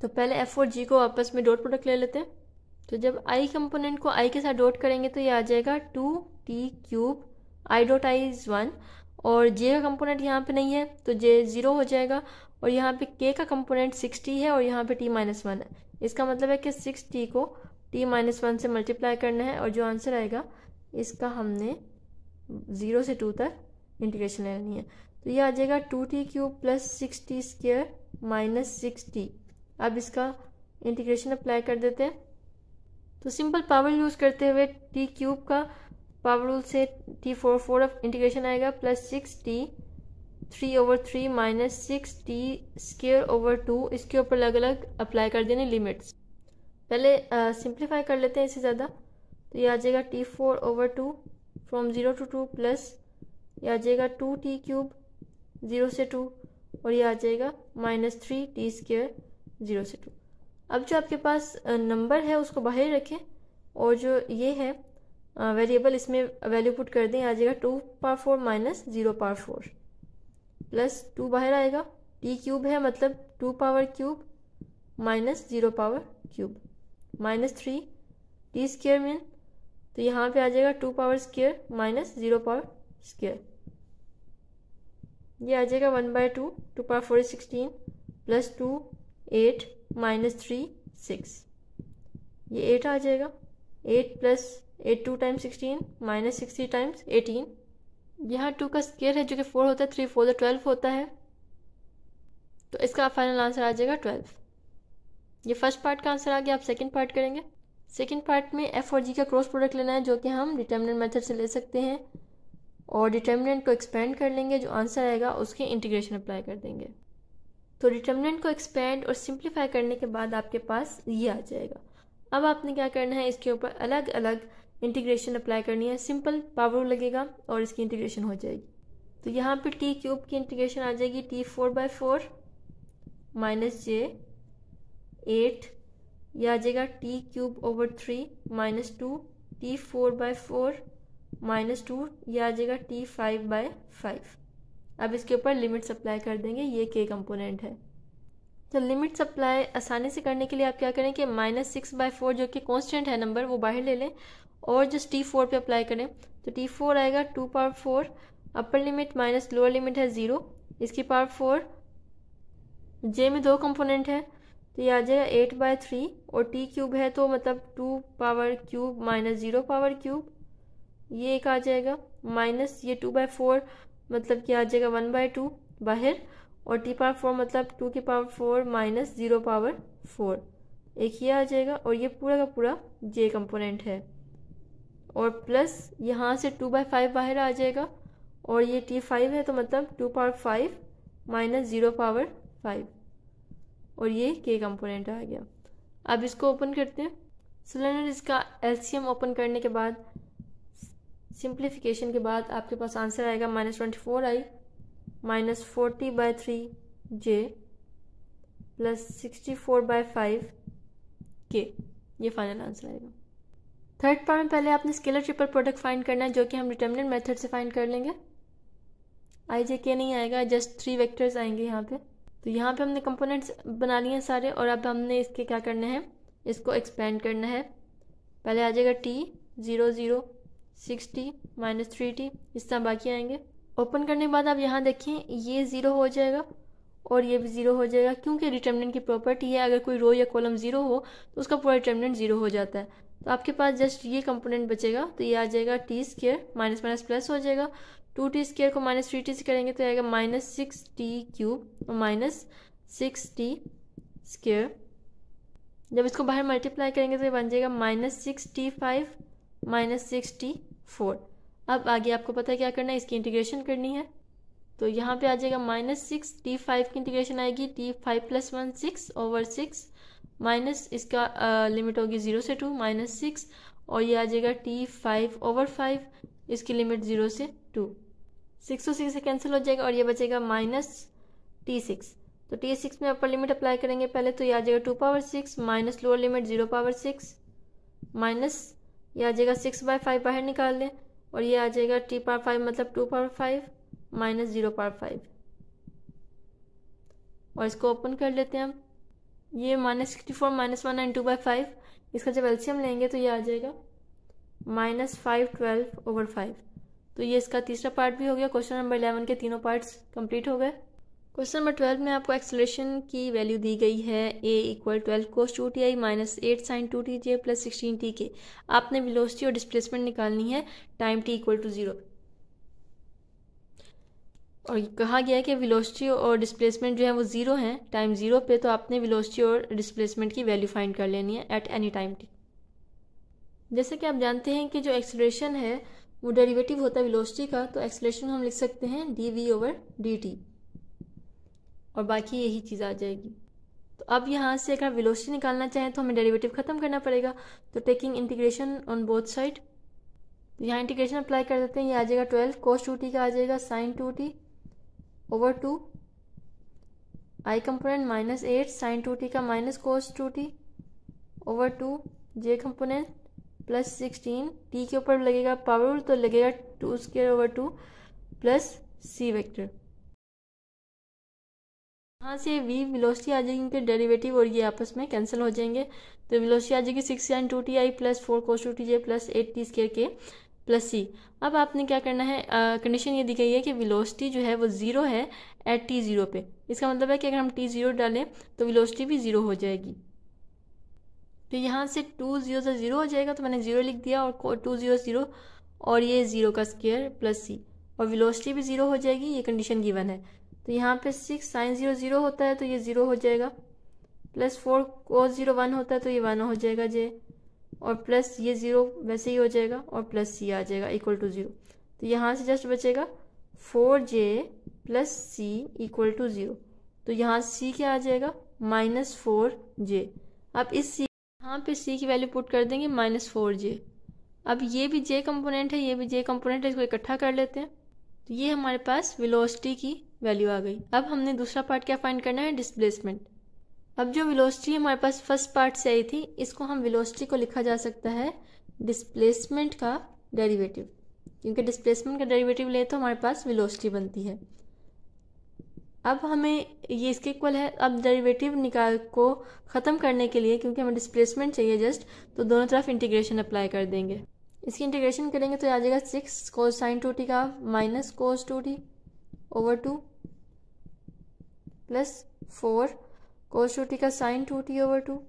तो पहले एफ और जी को आपस में डॉट प्रोडक्ट ले लेते हैं तो जब आई कंपोनेंट को आई के साथ डॉट करेंगे तो ये आ जाएगा two t cube i dot i is one और जे का कंपोनेंट यहाँ पे नहीं है तो जे ज़ीरो हो जाएगा और यहाँ पे के का कंपोनेंट सिक्स टी है और यहाँ पे टी माइनस वन है इसका मतलब है कि सिक्स टी को टी माइनस वन से मल्टीप्लाई करना है और जो आंसर आएगा इसका हमने ज़ीरो से टू तक इंटीग्रेशन लेनी है तो ये आ जाएगा two t cube plus six t square minus six t अब इसका इंटीग्रेशन अप्लाई कर देते हैं तो सिंपल पावर यूज़ करते हुए टी क्यूब का पावर रूल से t four four of integration आएगा plus six t three over three minus six t square over two इसके ऊपर अलग अलग अप्लाई कर देने लिमिट्स पहले सिंप्लीफाई uh, कर लेते हैं इससे ज़्यादा तो ये आ जाएगा t four over two from zero to two plus ये आ जाएगा टू टी क्यूब ज़ीरो से टू और ये आ जाएगा minus three t square zero से टू अब जो आपके पास नंबर है उसको बाहर ही रखें और जो ये है वेरिएबल इसमें वैल्यू पुट कर दें आ जाएगा टू पार फोर माइनस ज़ीरो पार फोर प्लस टू बाहर आएगा टी क्यूब है मतलब two power cube minus zero power cube minus three t square mean तो यहाँ पे आ जाएगा two power square minus zero power square ये आ जाएगा one by two two power four sixteen plus two eight minus three six ये eight आ जाएगा eight plus eight two times sixteen minus sixty times eighteen यहाँ two का square है जो कि फोर होता है थ्री फोर तो ट्वेल्व होता है तो इसका फाइनल आंसर आ जाएगा ट्वेल्व ये फर्स्ट पार्ट का आंसर आ गया आप सेकेंड पार्ट करेंगे सेकेंड पार्ट में एफ और जी का क्रॉस प्रोडक्ट लेना है जो कि हम डिटर्मिनेंट मेथड से ले सकते हैं और डिटर्मिनेंट को एक्सपेंड कर लेंगे जो आंसर आएगा उसके इंटीग्रेशन अप्लाई कर देंगे तो डिटर्मिनेंट को एक्सपेंड और सिंप्लीफाई करने के बाद आपके पास ये आ जाएगा अब आपने क्या करना है इसके ऊपर अलग अलग इंटीग्रेशन अप्लाई करनी है सिंपल पावर लगेगा और इसकी इंटीग्रेशन हो जाएगी तो यहाँ पे टी क्यूब की इंटीग्रेशन आ जाएगी t four by four minus j eight यह आ जाएगा t cube over three minus two t four by four minus two यह आ जाएगा टी फाइव बाय फाइव अब इसके ऊपर लिमिट सप्लाई कर देंगे ये के कंपोनेंट है तो लिमिट सप्लाई आसानी से करने के लिए आप क्या करें कि माइनस सिक्स बाई फोर जो कि कॉन्स्टेंट है नंबर वो बाहर ले लें और जस्ट टी फोर पर अप्लाई करें तो टी फोर आएगा two power four upper limit minus lower limit है ज़ीरो इसकी पावर फोर जे में दो कंपोनेंट है तो ये आ जाएगा एट बाय थ्री और टी क्यूब है तो मतलब two power cube minus zero power cube ये एक आ जाएगा माइनस ये टू बाय फोर मतलब कि आ जाएगा वन बाय टू बाहर और टी पावर फोर मतलब टू की power four minus zero power four एक ये आ जाएगा और ये पूरा का पूरा जे कंपोनेंट है और प्लस यहाँ से टू बाई फाइव बाहर आ जाएगा और ये टी फाइव है तो मतलब two power five minus zero power five और ये के कंपोनेंट आ गया अब इसको ओपन करते हैं सिलेंडर इसका एलसीएम ओपन करने के बाद सिंप्लीफिकेशन के बाद आपके पास आंसर आएगा minus twenty four i minus forty by three j plus sixty four by five k ये फाइनल आंसर आएगा थर्ड पार्ट में पहले आपने स्केलर ट्रिपल प्रोडक्ट फाइंड करना है जो कि हम डिटर्मिनेंट मेथड से फाइंड कर लेंगे आई जे के नहीं आएगा जस्ट थ्री वेक्टर्स आएंगे यहाँ पे तो यहाँ पे हमने कंपोनेंट्स बना लिए हैं सारे और अब हमने इसके क्या करना है इसको एक्सपेंड करना है पहले आ जाएगा t zero zero six t minus three t इस तरह बाकी आएंगे ओपन करने के बाद आप यहाँ देखें ये ज़ीरो हो जाएगा और ये भी ज़ीरो हो जाएगा क्योंकि डिटर्मिनेंट की प्रॉपर्टी है अगर कोई रो या कॉलम ज़ीरो हो तो उसका पूरा डिटर्मिनेंट ज़ीरो हो जाता है तो आपके पास जस्ट ये कंपोनेंट बचेगा तो ये आ जाएगा T square minus minus plus हो जाएगा टू टी स्केयर को माइनस थ्री टी से करेंगे तो आएगा माइनस सिक्स टी क्यूब और माइनस सिक्स टी स्केयर जब इसको बाहर मल्टीप्लाई करेंगे तो ये बन जाएगा minus six t five minus six t four अब आगे आपको पता है क्या करना है इसकी इंटीग्रेशन करनी है तो यहाँ पे आ जाएगा माइनस सिक्स टी फाइव की इंटीग्रेशन आएगी t five plus one six over six minus इसका लिमिट होगी जीरो से टू माइनस सिक्स और ये आ जाएगा टी फाइव ओवर फाइव इसकी लिमिट जीरो से टू सिक्स टू सिक्स से कैंसिल हो जाएगा और ये बचेगा माइनस टी सिक्स तो टी सिक्स में अपर लिमिट अप्लाई करेंगे पहले तो ये आ जाएगा two power six minus lower limit zero power six minus ये आ जाएगा सिक्स बाय फाइव बाहर निकाल लें और ये आ जाएगा टी पार फाइव मतलब two power five minus zero power five और इसको ओपन कर लेते हैं हम ये minus sixty four minus one nine two by five इसका जब एल्शियम लेंगे तो ये आ जाएगा minus five twelve over five तो ये इसका तीसरा पार्ट भी हो गया क्वेश्चन नंबर इलेवन के तीनों पार्ट्स कंप्लीट हो गए क्वेश्चन नंबर ट्वेल्व में आपको एक्सलेशन की वैल्यू दी गई है a equal twelve cos two t i minus eight sine two t j plus sixteen t k आपने विलोसिटी और डिस्प्लेसमेंट निकालनी है time t equal to zero और कहा गया है कि विलोसिटी और डिस्प्लेसमेंट जो है वो ज़ीरो हैं टाइम ज़ीरो पे तो आपने विलोसिटी और डिस्प्लेसमेंट की वैल्यू फाइंड कर लेनी है एट एनी टाइम टी जैसे कि आप जानते हैं कि जो एक्सलेशन है वो डेरिवेटिव होता है विलोसिटी का तो एक्सलेशन हम लिख सकते हैं d we over D t और बाकी यही चीज़ आ जाएगी तो अब यहाँ से अगर वेलोसिटी निकालना चाहें तो हमें डेरिवेटिव ख़त्म करना पड़ेगा तो taking integration on both side तो यहाँ इंटीग्रेशन अप्लाई कर देते हैं ये आ जाएगा ट्वेल्व कोस टू टी का आ जाएगा sine two t over two i component minus eight sine two t का minus cos two t over two j component plus sixteen t के ऊपर लगेगा पावर तो लगेगा two square over two plus सी vector यहाँ से वी वेलोसिटी आ जाएगी इनके डेरिवेटिव और ये आपस में कैंसिल हो जाएंगे तो वेलोसिटी आ जाएगी सिक्स साइन टू टी आई plus four cos two t j plus eight t square k plus c अब आपने क्या करना है कंडीशन ये दी गई है कि वेलोसिटी जो है वो ज़ीरो है एट टी ज़ीरो पे इसका मतलब है कि अगर हम टी ज़ीरो डालें तो विलोसिटी भी ज़ीरो हो जाएगी तो यहाँ से टू ज़ीरो से ज़ीरो हो जाएगा तो मैंने ज़ीरो लिख दिया और टू ज़ीरो ज़ीरो और ये ज़ीरो का स्केयर प्लस सी और विलोसिटी भी ज़ीरो हो जाएगी ये कंडीशन गिवन है तो यहाँ पे सिक्स साइन ज़ीरो ज़ीरो होता है तो ये ज़ीरो हो जाएगा plus four cos zero one होता है तो ये वन हो जाएगा जे और प्लस ये ज़ीरो वैसे ही हो जाएगा और प्लस सी आ जाएगा इक्वल टू ज़ीरो तो यहाँ से जस्ट बचेगा four j plus c equal to zero तो यहाँ सी क्या आ जाएगा माइनस फोर जे अब इस सी यहाँ पे सी की वैल्यू पुट कर देंगे माइनस फोर जे अब ये भी जे कंपोनेंट है ये भी जे कंपोनेंट है इसको इकट्ठा कर लेते हैं तो ये हमारे पास विलोस्टी की वैल्यू आ गई अब हमने दूसरा पार्ट क्या फाइंड करना है डिस्प्लेसमेंट अब जो विलोस्टी हमारे पास फर्स्ट पार्ट से आई थी इसको हम विलोस्टी को लिखा जा सकता है डिस्प्लेसमेंट का डेरिवेटिव क्योंकि डिस्प्लेसमेंट का डेरिवेटिव ले तो हमारे पास विलोस्टी बनती है अब हमें ये इसके इक्वल है अब डेरिवेटिव निकाल को ख़त्म करने के लिए क्योंकि हमें डिस्प्लेसमेंट चाहिए जस्ट तो दोनों तरफ इंटीग्रेशन अप्लाई कर देंगे इसकी इंटीग्रेशन करेंगे तो आ जाएगा six cos sine two t का minus cos two t over two plus four cos two t का sine two t over two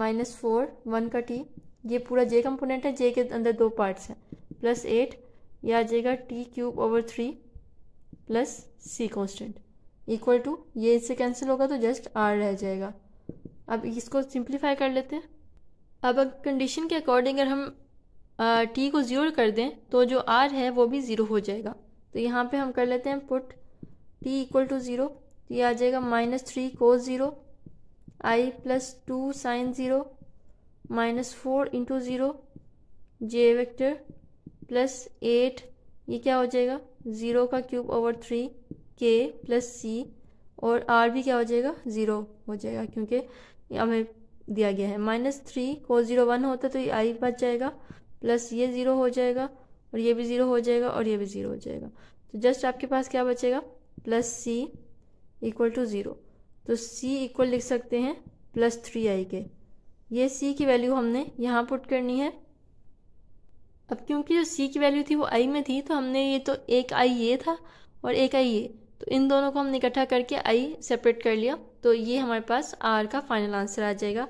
minus four one का टी ये पूरा जे कंपोनेंट है जे के अंदर दो पार्ट्स हैं प्लस एट यह आ जाएगा t cube over three plus c constant equal to ये इससे कैंसिल होगा तो जस्ट आर रह जाएगा अब इसको सिंप्लीफाई कर लेते हैं अब अगर कंडीशन के अकॉर्डिंग अगर हम टी को ज़ीरो कर दें तो जो आर है वो भी ज़ीरो हो जाएगा तो यहाँ पे हम कर लेते हैं put T equal to zero तो ये आ जाएगा minus three cos zero i plus two sine zero minus four into zero j vector plus eight ये क्या हो जाएगा ज़ीरो का cube over three k plus c और आर भी क्या हो जाएगा ज़ीरो हो जाएगा क्योंकि हमें दिया गया है minus three cos zero one होता तो ये आई बच जाएगा प्लस ये ज़ीरो हो जाएगा और ये भी ज़ीरो हो जाएगा और ये भी ज़ीरो हो जाएगा तो जस्ट आपके पास क्या बचेगा plus c equal to zero तो सी इक्वल लिख सकते हैं प्लस थ्री आई के ये सी की वैल्यू हमने यहाँ पुट करनी है अब क्योंकि जो सी की वैल्यू थी वो आई में थी तो हमने ये तो एक आई ये था और एक आई ये तो इन दोनों को हमने इकट्ठा करके आई सेपरेट कर लिया तो ये हमारे पास आर का फाइनल आंसर आ जाएगा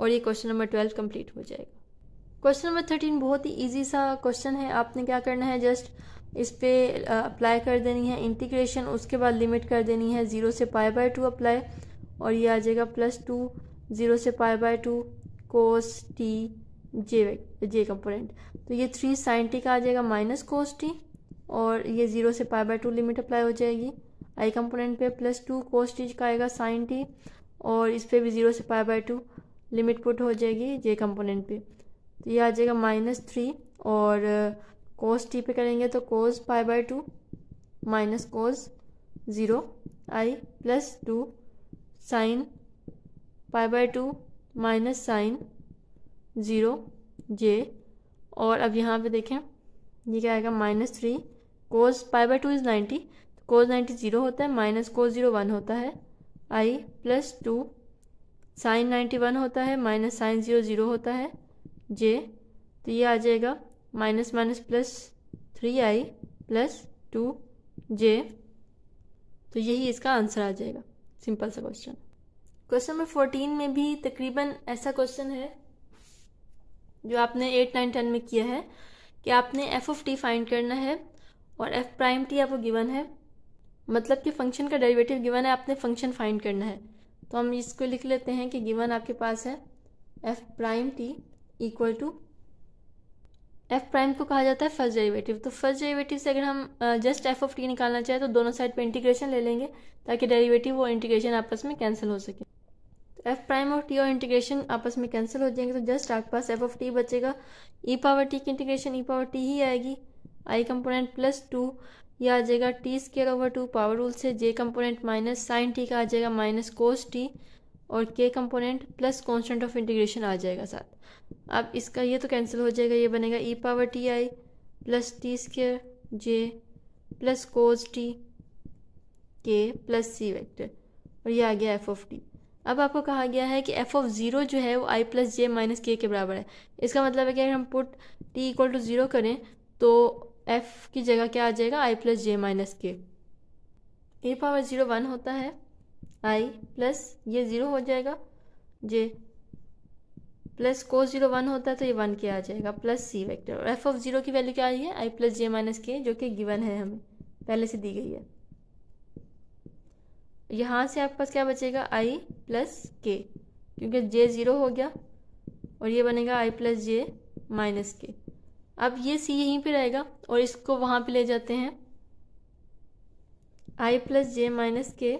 और ये क्वेश्चन नंबर ट्वेल्व कंप्लीट हो जाएगा क्वेश्चन नंबर थर्टीन बहुत ही इजी सा क्वेश्चन है आपने क्या करना है जस्ट इस पर अप्लाई कर देनी है इंटीग्रेशन उसके बाद लिमिट कर देनी है ज़ीरो से पाए बाय टू अप्लाई और ये आ जाएगा प्लस टू ज़ीरो से pi by two cos t j j component तो ये थ्री साइन टी का आ जाएगा माइनस कोस टी और ये ज़ीरो से pi by to limit apply हो जाएगी आई कंपोनेंट पे प्लस टू कोस टी का आएगा साइन टी और इस पर भी ज़ीरो से pi by two limit put हो जाएगी जे कंपोनेंट पे तो ये आ जाएगा माइनस थ्री और कोस टी पे करेंगे तो cos pi by two minus cos zero i plus two sine pi by two minus sine zero j और अब यहाँ पे देखें ये क्या आएगा minus three cos pi by two is ninety cos ninety zero होता है माइनस कोज जीरो वन होता है i plus two sine ninety one होता है माइनस साइन जीरो जीरो होता है जे तो ये आ जाएगा minus minus plus three i plus two j तो यही इसका आंसर आ जाएगा सिंपल सा क्वेश्चन क्वेश्चन नंबर फोर्टीन में भी तकरीबन ऐसा क्वेश्चन है जो आपने एट नाइन टेन में किया है कि आपने एफ ऑफ टी फाइंड करना है और एफ प्राइम टी आपको गिवन है मतलब कि फंक्शन का डेरिवेटिव गिवन है आपने फंक्शन फाइंड करना है तो हम इसको लिख लेते हैं कि गिवन आपके पास है f prime T equal to f prime को कहा जाता है फर्स्ट डेरिवेटिव तो फर्स्ट डेरिवेटिव से अगर हम जस्ट एफ ऑफ टी निकालना चाहें तो दोनों साइड पे इंटीग्रेशन ले लेंगे ताकि डेरिवेटिव और इंटीग्रेशन आपस में कैंसिल हो सके तो एफ प्राइम ऑफ टी और इंटीग्रेशन आपस में कैंसिल हो जाएंगे तो जस्ट आपके पास एफ ऑफ टी बचेगा ई पावर टी की इंटीग्रेशन ई पावर टी ही आएगी आई कंपोनेंट प्लस टू यह आ जाएगा T square over two power rule से j component minus sine t का आ जाएगा माइनस कोस टी और k component plus constant of integration आ जाएगा साथ अब इसका ये तो कैंसिल हो जाएगा ये बनेगा ई पावर टी आई plus t square j plus cos t k plus c vector और ये आ गया एफ ऑफ टी अब आपको कहा गया है कि एफ ऑफ ज़ीरो जो है वो आई प्लस जे माइनस के के बराबर है इसका मतलब है कि अगर हम put T equal to zero करें तो एफ की जगह क्या आ जाएगा आई प्लस जे माइनस के ए पावर ज़ीरो वन होता है आई प्लस ये ज़ीरो हो जाएगा j plus cos zero one होता है तो ये वन के आ जाएगा प्लस सी वेक्टर और एफ ऑफ ज़ीरो की वैल्यू क्या आई है आई प्लस जे माइनस के जो कि गिवन है हमें पहले से दी गई है यहाँ से आपके पास क्या बचेगा आई प्लस के क्योंकि जे ज़ीरो हो गया और ये बनेगा आई प्लस जे माइनस के अब ये सी यहीं पे रहेगा और इसको वहाँ पे ले जाते हैं आई प्लस जे माइनस के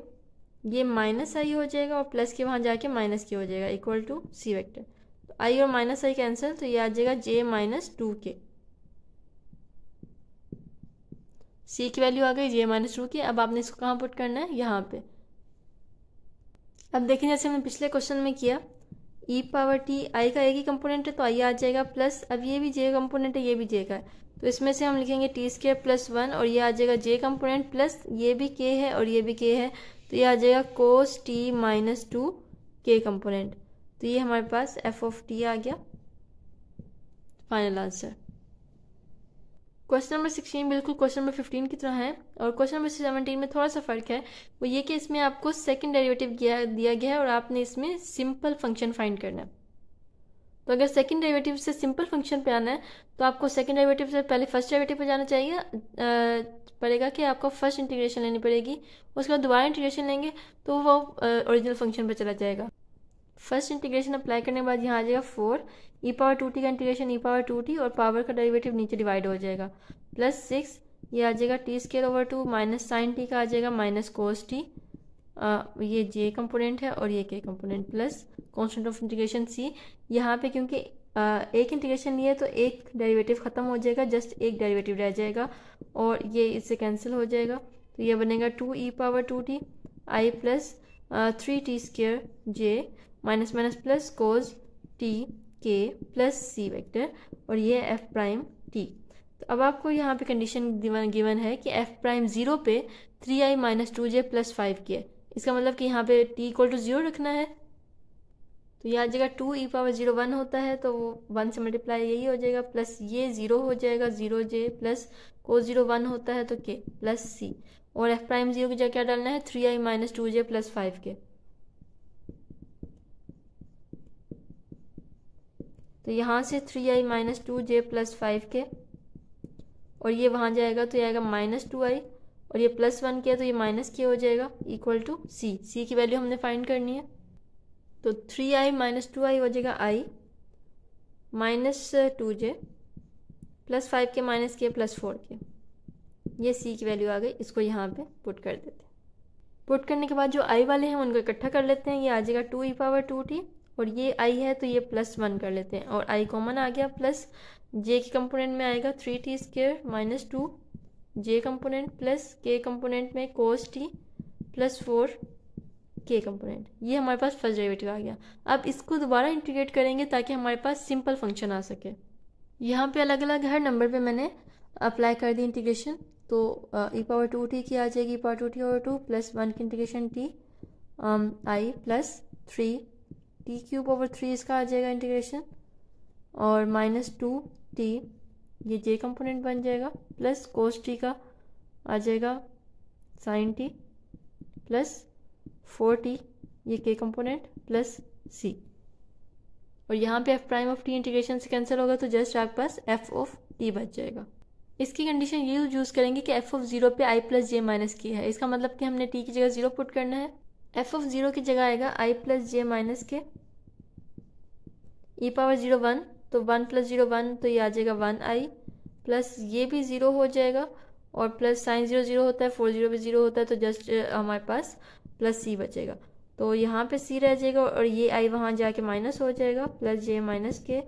ये माइनस आई हो जाएगा और प्लस के वहाँ जाके माइनस के हो जाएगा इक्वल टू सी वेक्टर तो आई और माइनस आई कैंसिल तो ये आ जाएगा जे माइनस टू के सी की वैल्यू आ गई जे माइनस टू के अब आपने इसको कहाँ पुट करना है यहाँ पे अब देखें जैसे हमने पिछले क्वेश्चन में किया ई पावर टी आई का एक ही कंपोनेंट है तो आई आ जाएगा प्लस अब ये भी जे कंपोनेंट है ये भी जे का है तो इसमें से हम लिखेंगे टी स्केयर प्लस वन और ये आ जाएगा जे कंपोनेंट प्लस ये भी के है और ये भी के है तो ये आ जाएगा cos t minus two k component तो ये हमारे पास एफ ऑफ टी आ गया final answer question number sixteen बिल्कुल क्वेश्चन नंबर फिफ्टीन की तरह है और क्वेश्चन नंबर सेवनटीन में थोड़ा सा फर्क है वो ये कि इसमें आपको सेकंड डेरिवेटिव दिया गया है और आपने इसमें सिंपल फंक्शन फाइंड करना है तो अगर सेकंड डेरिवेटिव से सिंपल फंक्शन पे आना है तो आपको सेकंड डेरिवेटिव से पहले फर्स्ट डेरिवेटिव पर जाना चाहिए पड़ेगा कि आपको फर्स्ट इंटीग्रेशन लेनी पड़ेगी उसके बाद दोबारा इंटीग्रेशन लेंगे तो वो ओरिजिनल फंक्शन पर चला जाएगा फर्स्ट इंटीग्रेशन अप्लाई करने के बाद यहाँ आ जाएगा four e power two t का integration e power two t और पावर का डेरिवेटिव नीचे डिवाइड हो जाएगा प्लस सिक्स ये आ जाएगा T square over two minus sine t का आ जाएगा माइनस कोस टी ये जे कंपोनेंट है और ये k component plus constant of integration c यहाँ पे क्योंकि आ, एक इंटीग्रेशन लिया तो एक डेरिवेटिव ख़त्म हो जाएगा जस्ट एक डेरिवेटिव रह जाएगा और ये इससे कैंसिल हो जाएगा तो ये बनेगा two e power two t आई plus three t square j minus minus plus cos t k plus सी वेक्टर और ये एफ प्राइम टी तो अब आपको यहाँ पे कंडीशन गिवन है कि एफ प्राइम जीरो पे three i minus two j plus five k इसका मतलब कि यहाँ पे टी इक्वल टू जीरो रखना है तो यहाँ जगह two e power zero one होता है तो वो वन से मल्टीप्लाई यही हो जाएगा प्लस ये जीरो हो जाएगा zero j plus cos zero one होता है तो के प्लस सी और एफ प्राइम जीरो की जगह क्या डालना है three i minus two j plus five k तो यहाँ से three i minus two j plus five k और ये वहाँ जाएगा तो ये आएगा माइनस टू आई और ये प्लस वन के तो ये माइनस के हो जाएगा इक्वल टू सी सी की वैल्यू हमने फाइंड करनी है तो three i minus two i हो जाएगा i minus two j plus five k minus k plus four k ये सी की वैल्यू आ गई इसको यहाँ पे पुट कर देते हैं पुट करने के बाद जो आई वाले हैं उनको इकट्ठा कर लेते हैं ये आ जाएगा two e power two t और ये आई है तो ये प्लस वन कर लेते हैं और आई कॉमन आ गया प्लस जे के कंपोनेंट में आएगा three t square minus two j component plus k component में cos t plus four k component ये हमारे पास फर्स्ट डेरिवेटिव आ गया अब इसको दोबारा इंटीग्रेट करेंगे ताकि हमारे पास सिंपल फंक्शन आ सके यहाँ पे अलग अलग हर नंबर पे मैंने अप्लाई कर दी इंटीग्रेशन तो ई पावर टू टी की आ जाएगी ई पावर टू टी और टू प्लस वन की इंटीग्रेशन टी आई plus three t cube over three इसका आ जाएगा इंटीग्रेशन और माइनस टू टी ये जे कंपोनेंट बन जाएगा प्लस कोस टी का आ जाएगा sine t plus four t ये के कंपोनेंट प्लस सी और यहाँ पे f prime of t integration से कैंसिल होगा तो जस्ट आपके पास एफ ऑफ टी बच जाएगा इसकी कंडीशन ये यूज़ करेंगे कि एफ ऑफ जीरो पे आई प्लस जे माइनस की है इसका मतलब कि हमने टी की जगह जीरो पुट करना है एफ ऑफ जीरो की जगह आएगा आई प्लस जे minus k e power zero one तो वन प्लस जीरो वन तो ये आ जाएगा वन आई प्लस ये भी ज़ीरो हो जाएगा और प्लस साइन ज़ीरो ज़ीरो होता है फोर ज़ीरो भी ज़ीरो होता है तो जस्ट uh, हमारे पास प्लस सी बचेगा तो यहाँ पे सी रह जाएगा और ये आई वहाँ जाके माइनस हो जाएगा प्लस जे माइनस के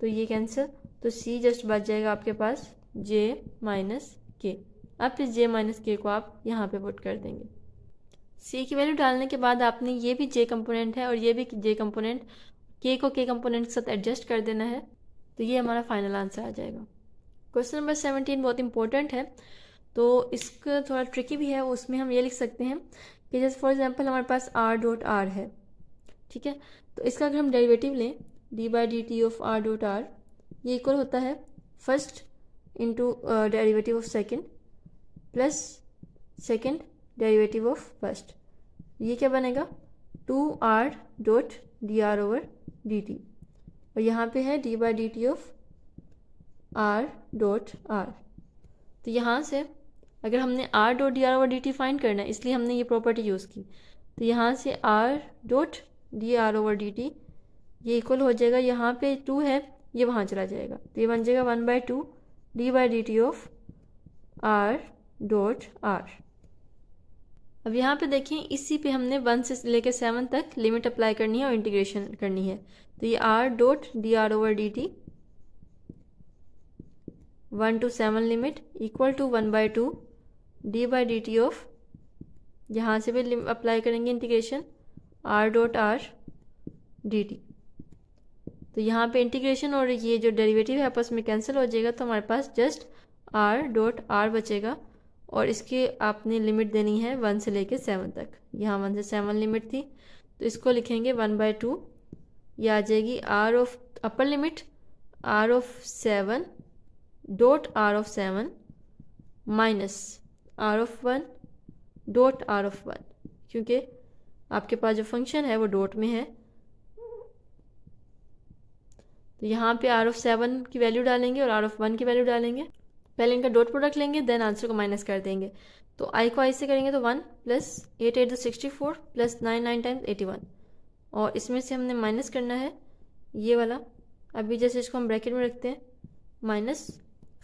तो ये कैंसिल तो सी जस्ट बच जाएगा आपके पास जे माइनस के अब इस जे माइनस के को आप यहाँ पे पुट कर देंगे सी की वैल्यू डालने के बाद आपने ये भी जे कंपोनेंट है और ये भी जे कंपोनेंट के को के कंपोनेंट के साथ एडजस्ट कर देना है तो ये हमारा फाइनल आंसर आ जाएगा क्वेश्चन नंबर सेवनटीन बहुत इंपॉर्टेंट है तो इसका थोड़ा ट्रिकी भी है उसमें हम ये लिख सकते हैं कि जैसे फॉर एग्जाम्पल हमारे पास आर डॉट आर है ठीक है तो इसका अगर हम डेरिवेटिव लें d by D t of r dot r ये इक्वल होता है first into derivative of second plus second derivative of first ये क्या बनेगा two r dot D R over D t और यहाँ पे है d by D t of r dot r तो यहाँ से अगर हमने r dot D R over D t find करना है इसलिए हमने ये प्रॉपर्टी यूज़ की तो यहाँ से r dot D R over D t ये इक्वल हो जाएगा यहाँ पे टू है ये वहाँ चला जाएगा तो ये बन जाएगा one by two d by D t of r dot r अब यहाँ पे देखें इसी पे हमने वन से लेकर सेवन तक लिमिट अप्लाई करनी है और इंटीग्रेशन करनी है तो ये r dot D R over D T one two seven limit equal to one by two d by D t of यहाँ से भी अप्लाई करेंगे integration r dot r d T तो यहाँ पे इंटीग्रेशन और ये जो डेरिवेटिव है आपस में कैंसिल हो जाएगा तो हमारे पास जस्ट आर डॉट आर बचेगा और इसकी आपने लिमिट देनी है वन से लेके सेवन तक यहाँ वन से सेवन लिमिट थी तो इसको लिखेंगे वन बाय टू ये आ जाएगी r of upper limit r of seven dot r of seven minus r of one dot r of one क्योंकि आपके पास जो फंक्शन है वो डॉट में है तो यहाँ पे आर ऑफ सेवन की वैल्यू डालेंगे और आर ऑफ वन की वैल्यू डालेंगे पहले इनका डॉट प्रोडक्ट लेंगे देन आंसर को माइनस कर देंगे तो आई को आई से करेंगे तो one plus eight eight sixty four plus nine nine times eighty one और इसमें से हमने माइनस करना है ये वाला अभी जैसे इसको हम ब्रैकेट में रखते हैं minus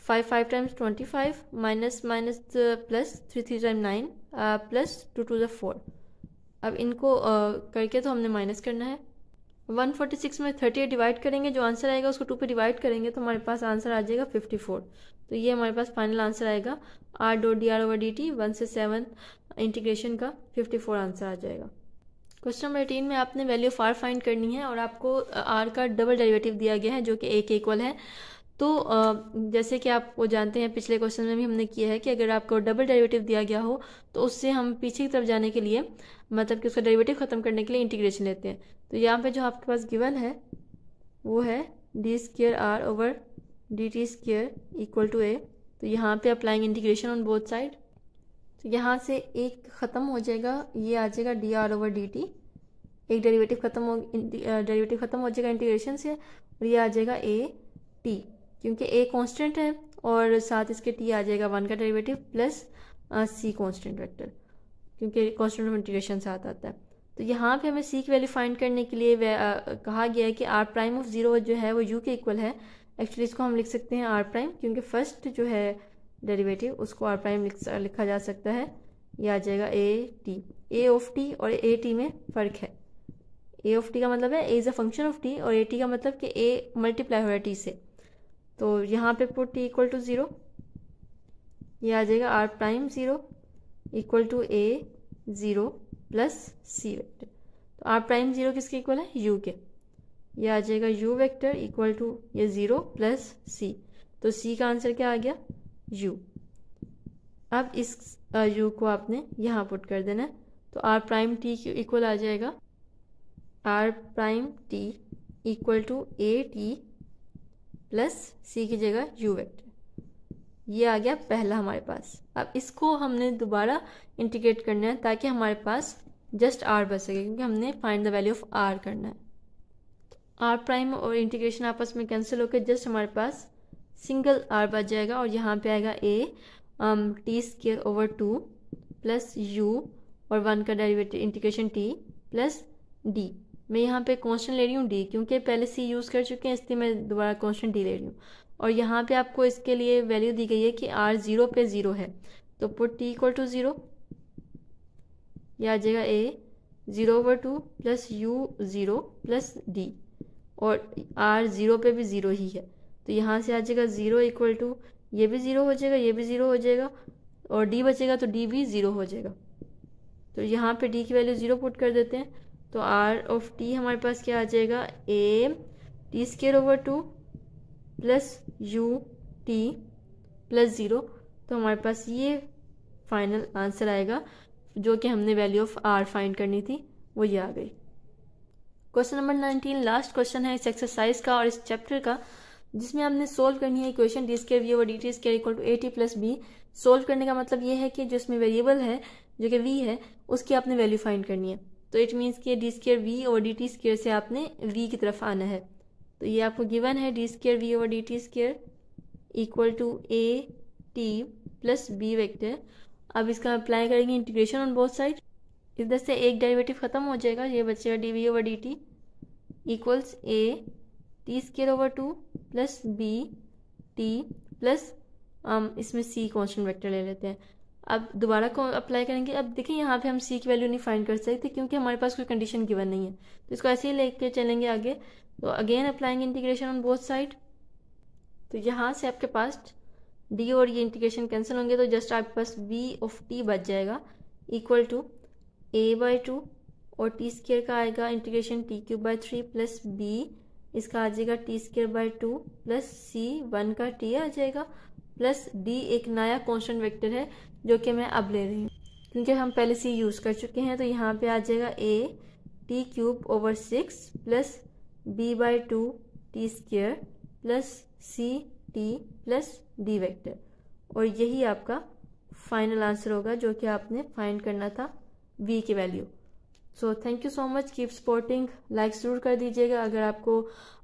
five five times twenty five minus minus plus three three time nine plus two two ज़ फोर अब इनको uh, करके तो हमने माइनस करना है वन फोर्टी सिक्स में थर्टी एट डिवाइड करेंगे जो आंसर आएगा उसको टू पे डिवाइड करेंगे तो हमारे पास आंसर आ जाएगा फिफ्टी फोर तो ये हमारे पास फाइनल आंसर आएगा R dot D R over D T one से सेवन इंटीग्रेशन का फिफ्टी फोर आंसर आ जाएगा क्वेश्चन नंबर एटीन में आपने वैल्यू ऑफ आर फाइंड करनी है और आपको आर uh, का डबल डेरिवेटिव दिया गया है जो कि ए के इक्वल है तो जैसे कि आप वो जानते हैं पिछले क्वेश्चन में भी हमने किया है कि अगर आपको डबल डेरिवेटिव दिया गया हो तो उससे हम पीछे की तरफ जाने के लिए मतलब कि उसका डेरिवेटिव ख़त्म करने के लिए इंटीग्रेशन लेते हैं तो यहाँ पे जो आपके पास गिवन है वो है D square R over D T square equal to A तो यहाँ पे applying integration on both side तो यहाँ से एक ख़त्म हो जाएगा ये आ जाएगा D are over D T एक डेरिवेटिव ख़त्म हो डेरिवेटिव ख़त्म हो जाएगा इंटीग्रेशन से और ये आ जाएगा ए टी क्योंकि ए कांस्टेंट है और साथ इसके टी आ जाएगा वन का derivative plus C constant vector क्योंकि कांस्टेंट ऑफ इंटीग्रेशन साथ आता है तो यहाँ पे हमें सी की वैल्यू फाइंड करने के लिए आ, कहा गया है कि आर प्राइम ऑफ ज़ीरो जो है वो यू के इक्वल है एक्चुअली इसको हम लिख सकते हैं आर प्राइम क्योंकि फर्स्ट जो है डेरिवेटिव उसको आर प्राइम लिखा जा सकता है ये आ जाएगा A T A of T और ए टी में फ़र्क है ए ऑफ टी का मतलब है A is a function of T और ए टी का मतलब कि ए मल्टीप्लाई हो रहा है टी से तो यहाँ पे put T equal to zero ये आ जाएगा R prime zero equal to A zero plus C vector तो आर प्राइम ज़ीरो किसके इक्वल है यू के ये आ जाएगा यू वेक्टर इक्वल टू ये ज़ीरो प्लस सी तो सी का आंसर क्या आ गया यू अब इस यू को आपने यहाँ पुट कर देना है तो आर प्राइम टी इक्वल आ जाएगा R prime T equal to A T plus C की जगह यू वेक्टर ये आ गया पहला हमारे पास अब इसको हमने दोबारा इंटीग्रेट करना है ताकि हमारे पास जस्ट आर बच सके क्योंकि हमने find the value of R करना है आर प्राइम और इंटीग्रेशन आपस में कैंसिल होकर जस्ट हमारे पास सिंगल आर बच जाएगा और यहाँ पे आएगा A T square over two plus U और वन का derivative integration T plus D मैं यहाँ पे क्वेश्चन ले रही हूँ डी क्योंकि पहले सी यूज़ कर चुके हैं इसलिए मैं दोबारा क्वेश्चन डी ले रही हूँ और यहाँ पे आपको इसके लिए वैल्यू दी गई है कि आर ज़ीरो पे ज़ीरो है तो put T equal to zero ये आ जाएगा A zero over two plus U zero plus D और आर ज़ीरो पे भी ज़ीरो ही है तो यहाँ से आ जाएगा ज़ीरो इक्वल टू ये भी ज़ीरो हो जाएगा ये भी ज़ीरो हो जाएगा और डी बचेगा तो डी भी ज़ीरो हो जाएगा तो यहाँ पे डी की वैल्यू ज़ीरो पुट कर देते हैं तो आर ऑफ टी हमारे पास क्या आ जाएगा A T square over two plus U T plus zero तो हमारे पास ये फाइनल आंसर आएगा जो कि हमने वैल्यू ऑफ आर फाइंड करनी थी वो ये आ गई question number nineteen last question है इस एक्सरसाइज का और इस चैप्टर का जिसमें हमने सोल्व करनी है equation D square V over D T square equal to A T plus B solve करने का मतलब ये है कि जिसमें वेरिएबल है जो कि वी है उसकी आपने वैल्यू फाइंड करनी है तो इट मीन्स कि डी स्केयर वी और डी टी स्केयर से आपने वी की तरफ आना है तो ये आपको गिवन है डी स्केयर वी और D T square equal to A T plus B vector अब इसका अप्लाई करेंगे इंटीग्रेशन ऑन बोथ साइड इधर से एक डेरिवेटिव ख़त्म हो जाएगा ये बचेगा D we over D T equals A T square over two plus B T plus इसमें सी कॉन्स्टेंट वेक्टर ले लेते हैं अब दोबारा को अप्लाई करेंगे अब देखिए यहाँ पे हम सी की वैल्यू नहीं फाइंड कर सकते क्योंकि हमारे पास कोई कंडीशन गिवन नहीं है तो इसको ऐसे ही लेके चलेंगे आगे तो again applying integration on both side तो यहाँ से आपके पास डी और ये इंटीग्रेशन कैंसिल होंगे तो जस्ट आपके पास वी ऑफ टी बच जाएगा equal to A by two और टी स्केयर का आएगा integration T cube by three plus B इसका आ जाएगा T square by two plus C one का टी आ जाएगा प्लस डी एक नया कॉन्स्टेंट वेक्टर है जो कि मैं अब ले रही हूँ क्योंकि हम पहले से यूज़ कर चुके हैं तो यहाँ पे आ जाएगा A T cube over six plus B by two T square plus C T plus D vector और यही आपका फाइनल आंसर होगा जो कि आपने फाइंड करना था वी की value so thank you so much keep supporting like ज़रूर कर दीजिएगा अगर आपको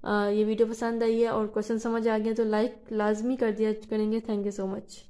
आ, ये वीडियो पसंद आई है और क्वेश्चन समझ आ गए तो लाइक लाजमी कर दिया करेंगे थैंक यू सो मच